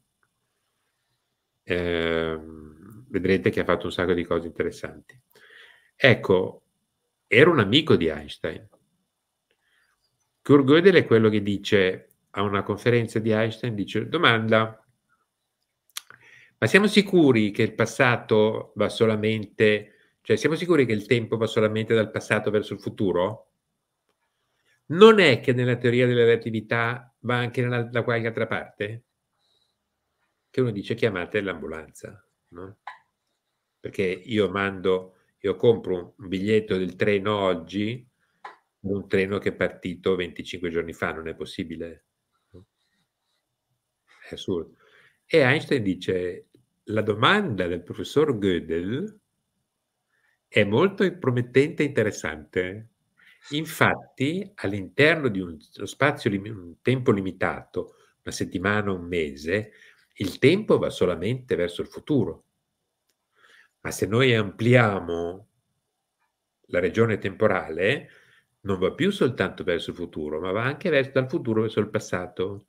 eh, vedrete che ha fatto un sacco di cose interessanti. Ecco, era un amico di Einstein Kurt Gödel è quello che dice a una conferenza di Einstein, dice domanda, ma siamo sicuri che il passato va solamente, cioè siamo sicuri che il tempo va solamente dal passato verso il futuro? Non è che nella teoria della relatività va anche nella, da qualche altra parte? Che uno dice chiamate l'ambulanza, no? Perché io mando, io compro un biglietto del treno oggi un treno che è partito 25 giorni fa, non è possibile. È assurdo. E Einstein dice, la domanda del professor Gödel è molto promettente e interessante. Infatti, all'interno di uno spazio, un tempo limitato, una settimana, un mese, il tempo va solamente verso il futuro. Ma se noi ampliamo la regione temporale, non va più soltanto verso il futuro, ma va anche verso, dal futuro verso il passato.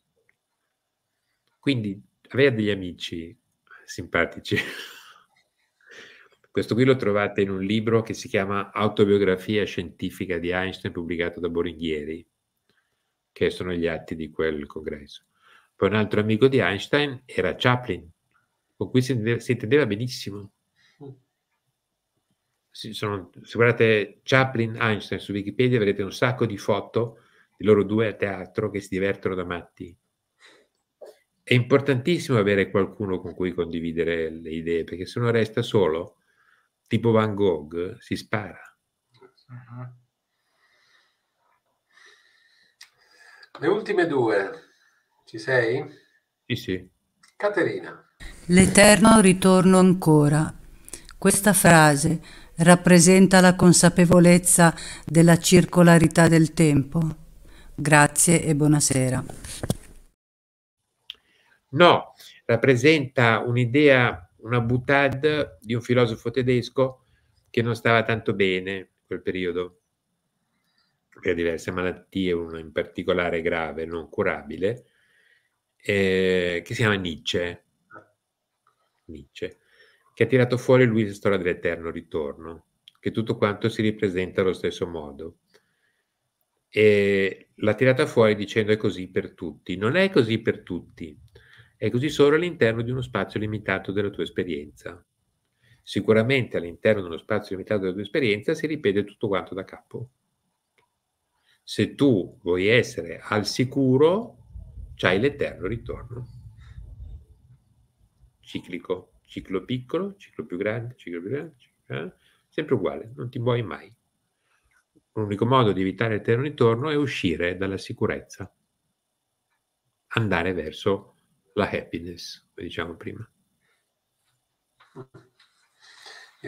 Quindi aveva degli amici simpatici. Questo qui lo trovate in un libro che si chiama Autobiografia scientifica di Einstein, pubblicato da Boringhieri, che sono gli atti di quel congresso. Poi un altro amico di Einstein era Chaplin, con cui si intendeva benissimo sono, se guardate Chaplin Einstein su Wikipedia avrete un sacco di foto di loro due a teatro che si divertono da matti. È importantissimo avere qualcuno con cui condividere le idee, perché se uno resta solo, tipo Van Gogh, si spara. Uh-huh. Le ultime due, ci sei? Sì, sì. Caterina. L'eterno ritorno ancora. Questa frase rappresenta la consapevolezza della circolarità del tempo. Grazie e buonasera. No, rappresenta un'idea, una butad di un filosofo tedesco che non stava tanto bene in quel periodo per diverse malattie, una in particolare grave, non curabile, eh, che si chiama Nietzsche. Nietzsche che ha tirato fuori lui la storia dell'eterno ritorno, che tutto quanto si ripresenta allo stesso modo. E l'ha tirata fuori dicendo è così per tutti. Non è così per tutti, è così solo all'interno di uno spazio limitato della tua esperienza. Sicuramente all'interno di uno spazio limitato della tua esperienza si ripete tutto quanto da capo. Se tu vuoi essere al sicuro, c'hai l'eterno ritorno ciclico ciclo piccolo, ciclo più grande, ciclo più grande, ciclo più grande sempre uguale, non ti muovi mai. L'unico modo di evitare il terreno intorno è uscire dalla sicurezza, andare verso la happiness, come diciamo prima. Mi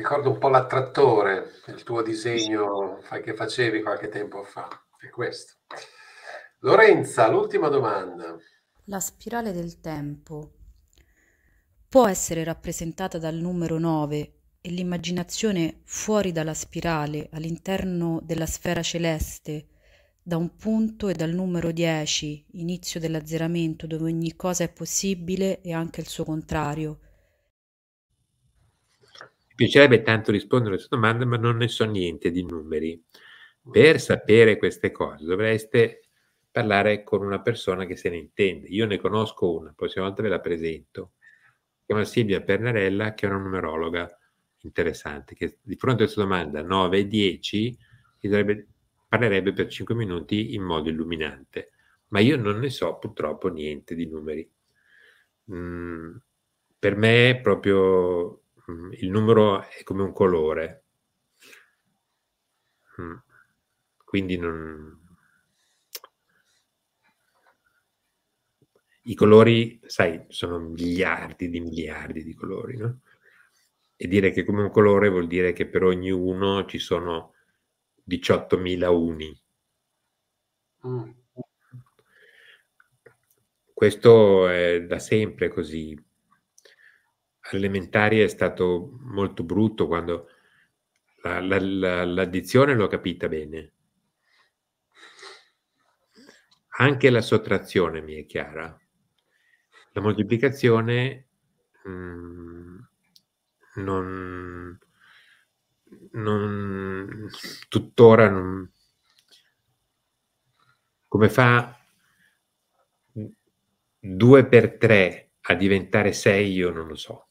ricordo un po' l'attrattore, il tuo disegno che facevi qualche tempo fa, è questo. Lorenza, l'ultima domanda. La spirale del tempo può essere rappresentata dal numero 9 e l'immaginazione fuori dalla spirale, all'interno della sfera celeste, da un punto e dal numero 10, inizio dell'azzeramento, dove ogni cosa è possibile e anche il suo contrario. Mi piacerebbe tanto rispondere a questa domanda, ma non ne so niente di numeri. Per sapere queste cose dovreste parlare con una persona che se ne intende. Io ne conosco una, la prossima volta ve la presento chiama Silvia Pernarella, che è una numerologa interessante, che di fronte a questa domanda 9 e 10 sarebbe, parlerebbe per 5 minuti in modo illuminante, ma io non ne so purtroppo niente di numeri. Mm, per me è proprio mm, il numero è come un colore, mm, quindi non, i colori, sai, sono miliardi di miliardi di colori, no? E dire che come un colore vuol dire che per ognuno ci sono 18.000 uni. Mm. Questo è da sempre così. Elementari è stato molto brutto quando la, la, la, l'addizione l'ho capita bene. Anche la sottrazione mi è chiara la moltiplicazione mh, mm, non, non, tuttora non, come fa 2 per 3 a diventare 6 io non lo so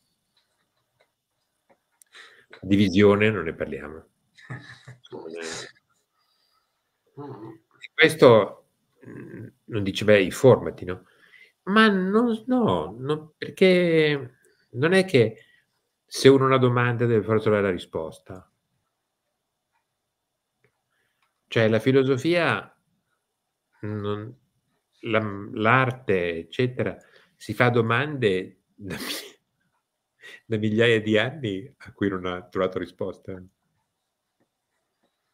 divisione non ne parliamo questo mm, non dice beh informati no ma non no, non- perché non è che se uno ha una domanda deve far trovare la risposta. Cioè la filosofia, non- la- l'arte, eccetera, si fa domande da, da migliaia di anni a cui non ha trovato risposta.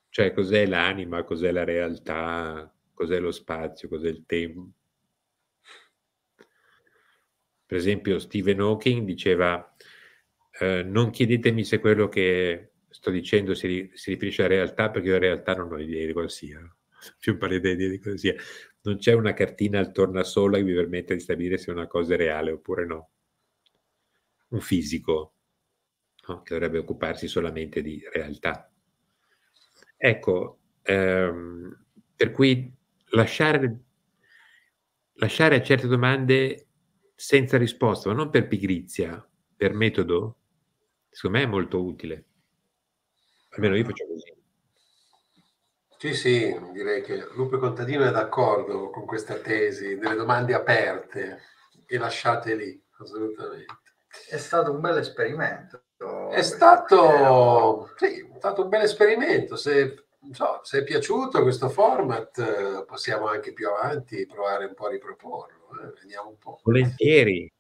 Cioè cos'è l'anima, cos'è la realtà, cos'è lo spazio, cos'è il tempo per esempio Stephen Hawking diceva eh, non chiedetemi se quello che sto dicendo si, si, riferisce alla realtà perché io in realtà non ho idea di cosa sia, più parere di cosa sia. Non c'è una cartina al tornasola che mi permetta di stabilire se una cosa è reale oppure no. Un fisico no? che dovrebbe occuparsi solamente di realtà. Ecco, ehm, per cui lasciare, lasciare a certe domande senza risposta, ma non per pigrizia, per metodo, secondo me è molto utile. Almeno io mm. faccio così. Sì, sì, direi che Lupe Contadino è d'accordo con questa tesi delle domande aperte e lasciate lì, assolutamente. È stato un bel esperimento. È stato, sì, è stato un bel esperimento. Se, so, se è piaciuto questo format, eh, possiamo anche più avanti provare un po' a riproporlo. Eh, vediamo un po'. Volentieri,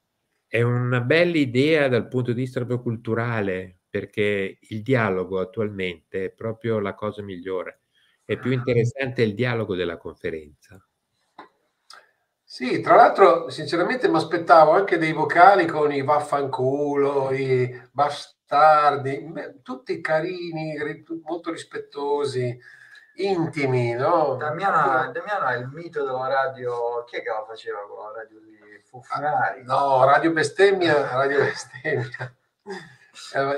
è una bella idea dal punto di vista proprio culturale, perché il dialogo attualmente è proprio la cosa migliore. È più ah. interessante il dialogo della conferenza. Sì, tra l'altro, sinceramente mi aspettavo anche dei vocali con i vaffanculo, i bastardi, tutti carini, molto rispettosi intimi, no? Damiano, Damiano il mito della radio, chi è che la faceva con la radio di Fuffinari? Ah, no, Radio Bestemmia, Radio Bestemmia.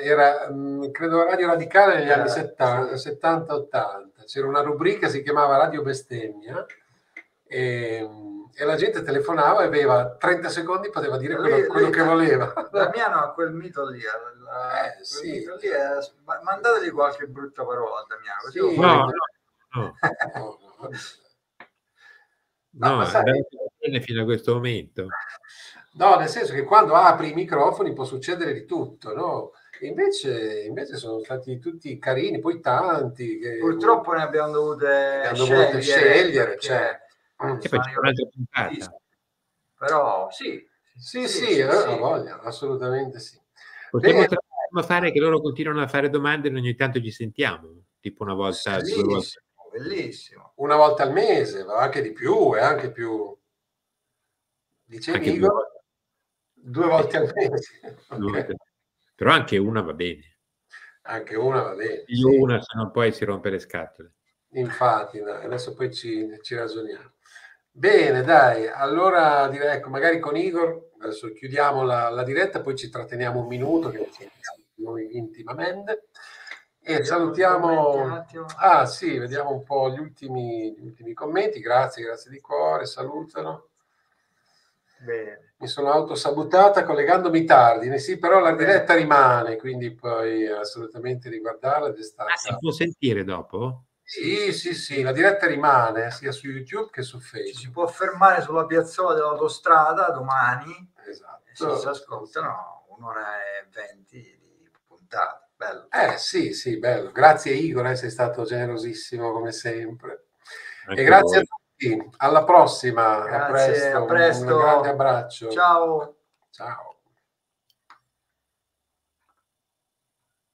Era, mm, credo, Radio Radicale negli anni 70-80. Eh, C'era una rubrica, si chiamava Radio Bestemmia, e, mm, e, la gente telefonava e aveva 30 secondi, poteva dire quello, lì, quello lì, che voleva. Damiano ha quel mito lì, eh, la, eh, quel sì. mito lì è, eh, mandategli qualche brutta parola Damiano. Sì, no, no, No. no, no sai, bene fino a questo momento. No, nel senso che quando apri i microfoni può succedere di tutto, no? E invece, invece sono stati tutti carini, poi tanti. Che, Purtroppo ne abbiamo dovute scegliere. scegliere perché, certo. Perché perché sono... Però sì. Sì, sì, sì, sì, sì ho voglia, assolutamente sì. Potremmo fare che loro continuano a fare domande e ogni tanto ci sentiamo, tipo una volta, sì, due volte bellissimo. Una volta al mese, va anche di più, è anche più... Dicevi anche Igor, due... due volte al mese. okay. Però anche una va bene. Anche una va bene. Io sì. una, se non poi si rompe le scatole. Infatti, no, adesso poi ci, ci ragioniamo. Bene, dai, allora direi, ecco, magari con Igor, adesso chiudiamo la, la diretta, poi ci tratteniamo un minuto, che noi intimamente. E salutiamo. Ah, sì, vediamo un po' gli ultimi, gli ultimi commenti. Grazie, grazie di cuore. Salutano. Bene. Mi sono autosabotata collegandomi tardi, eh sì, però la diretta rimane, quindi puoi assolutamente riguardarla Ah, si può sentire dopo? Sì, sì, sì, la diretta rimane eh, sia su YouTube che su Facebook. Ci si può fermare sulla piazzola dell'autostrada domani. Esatto. E si ascoltano un'ora e venti di puntata. Bello. Eh sì, sì, bello. Grazie Igor, eh, sei stato generosissimo come sempre. Anche e grazie voi. a tutti. Alla prossima. Grazie, a presto. A presto. Un, un grande abbraccio. Ciao. Ciao.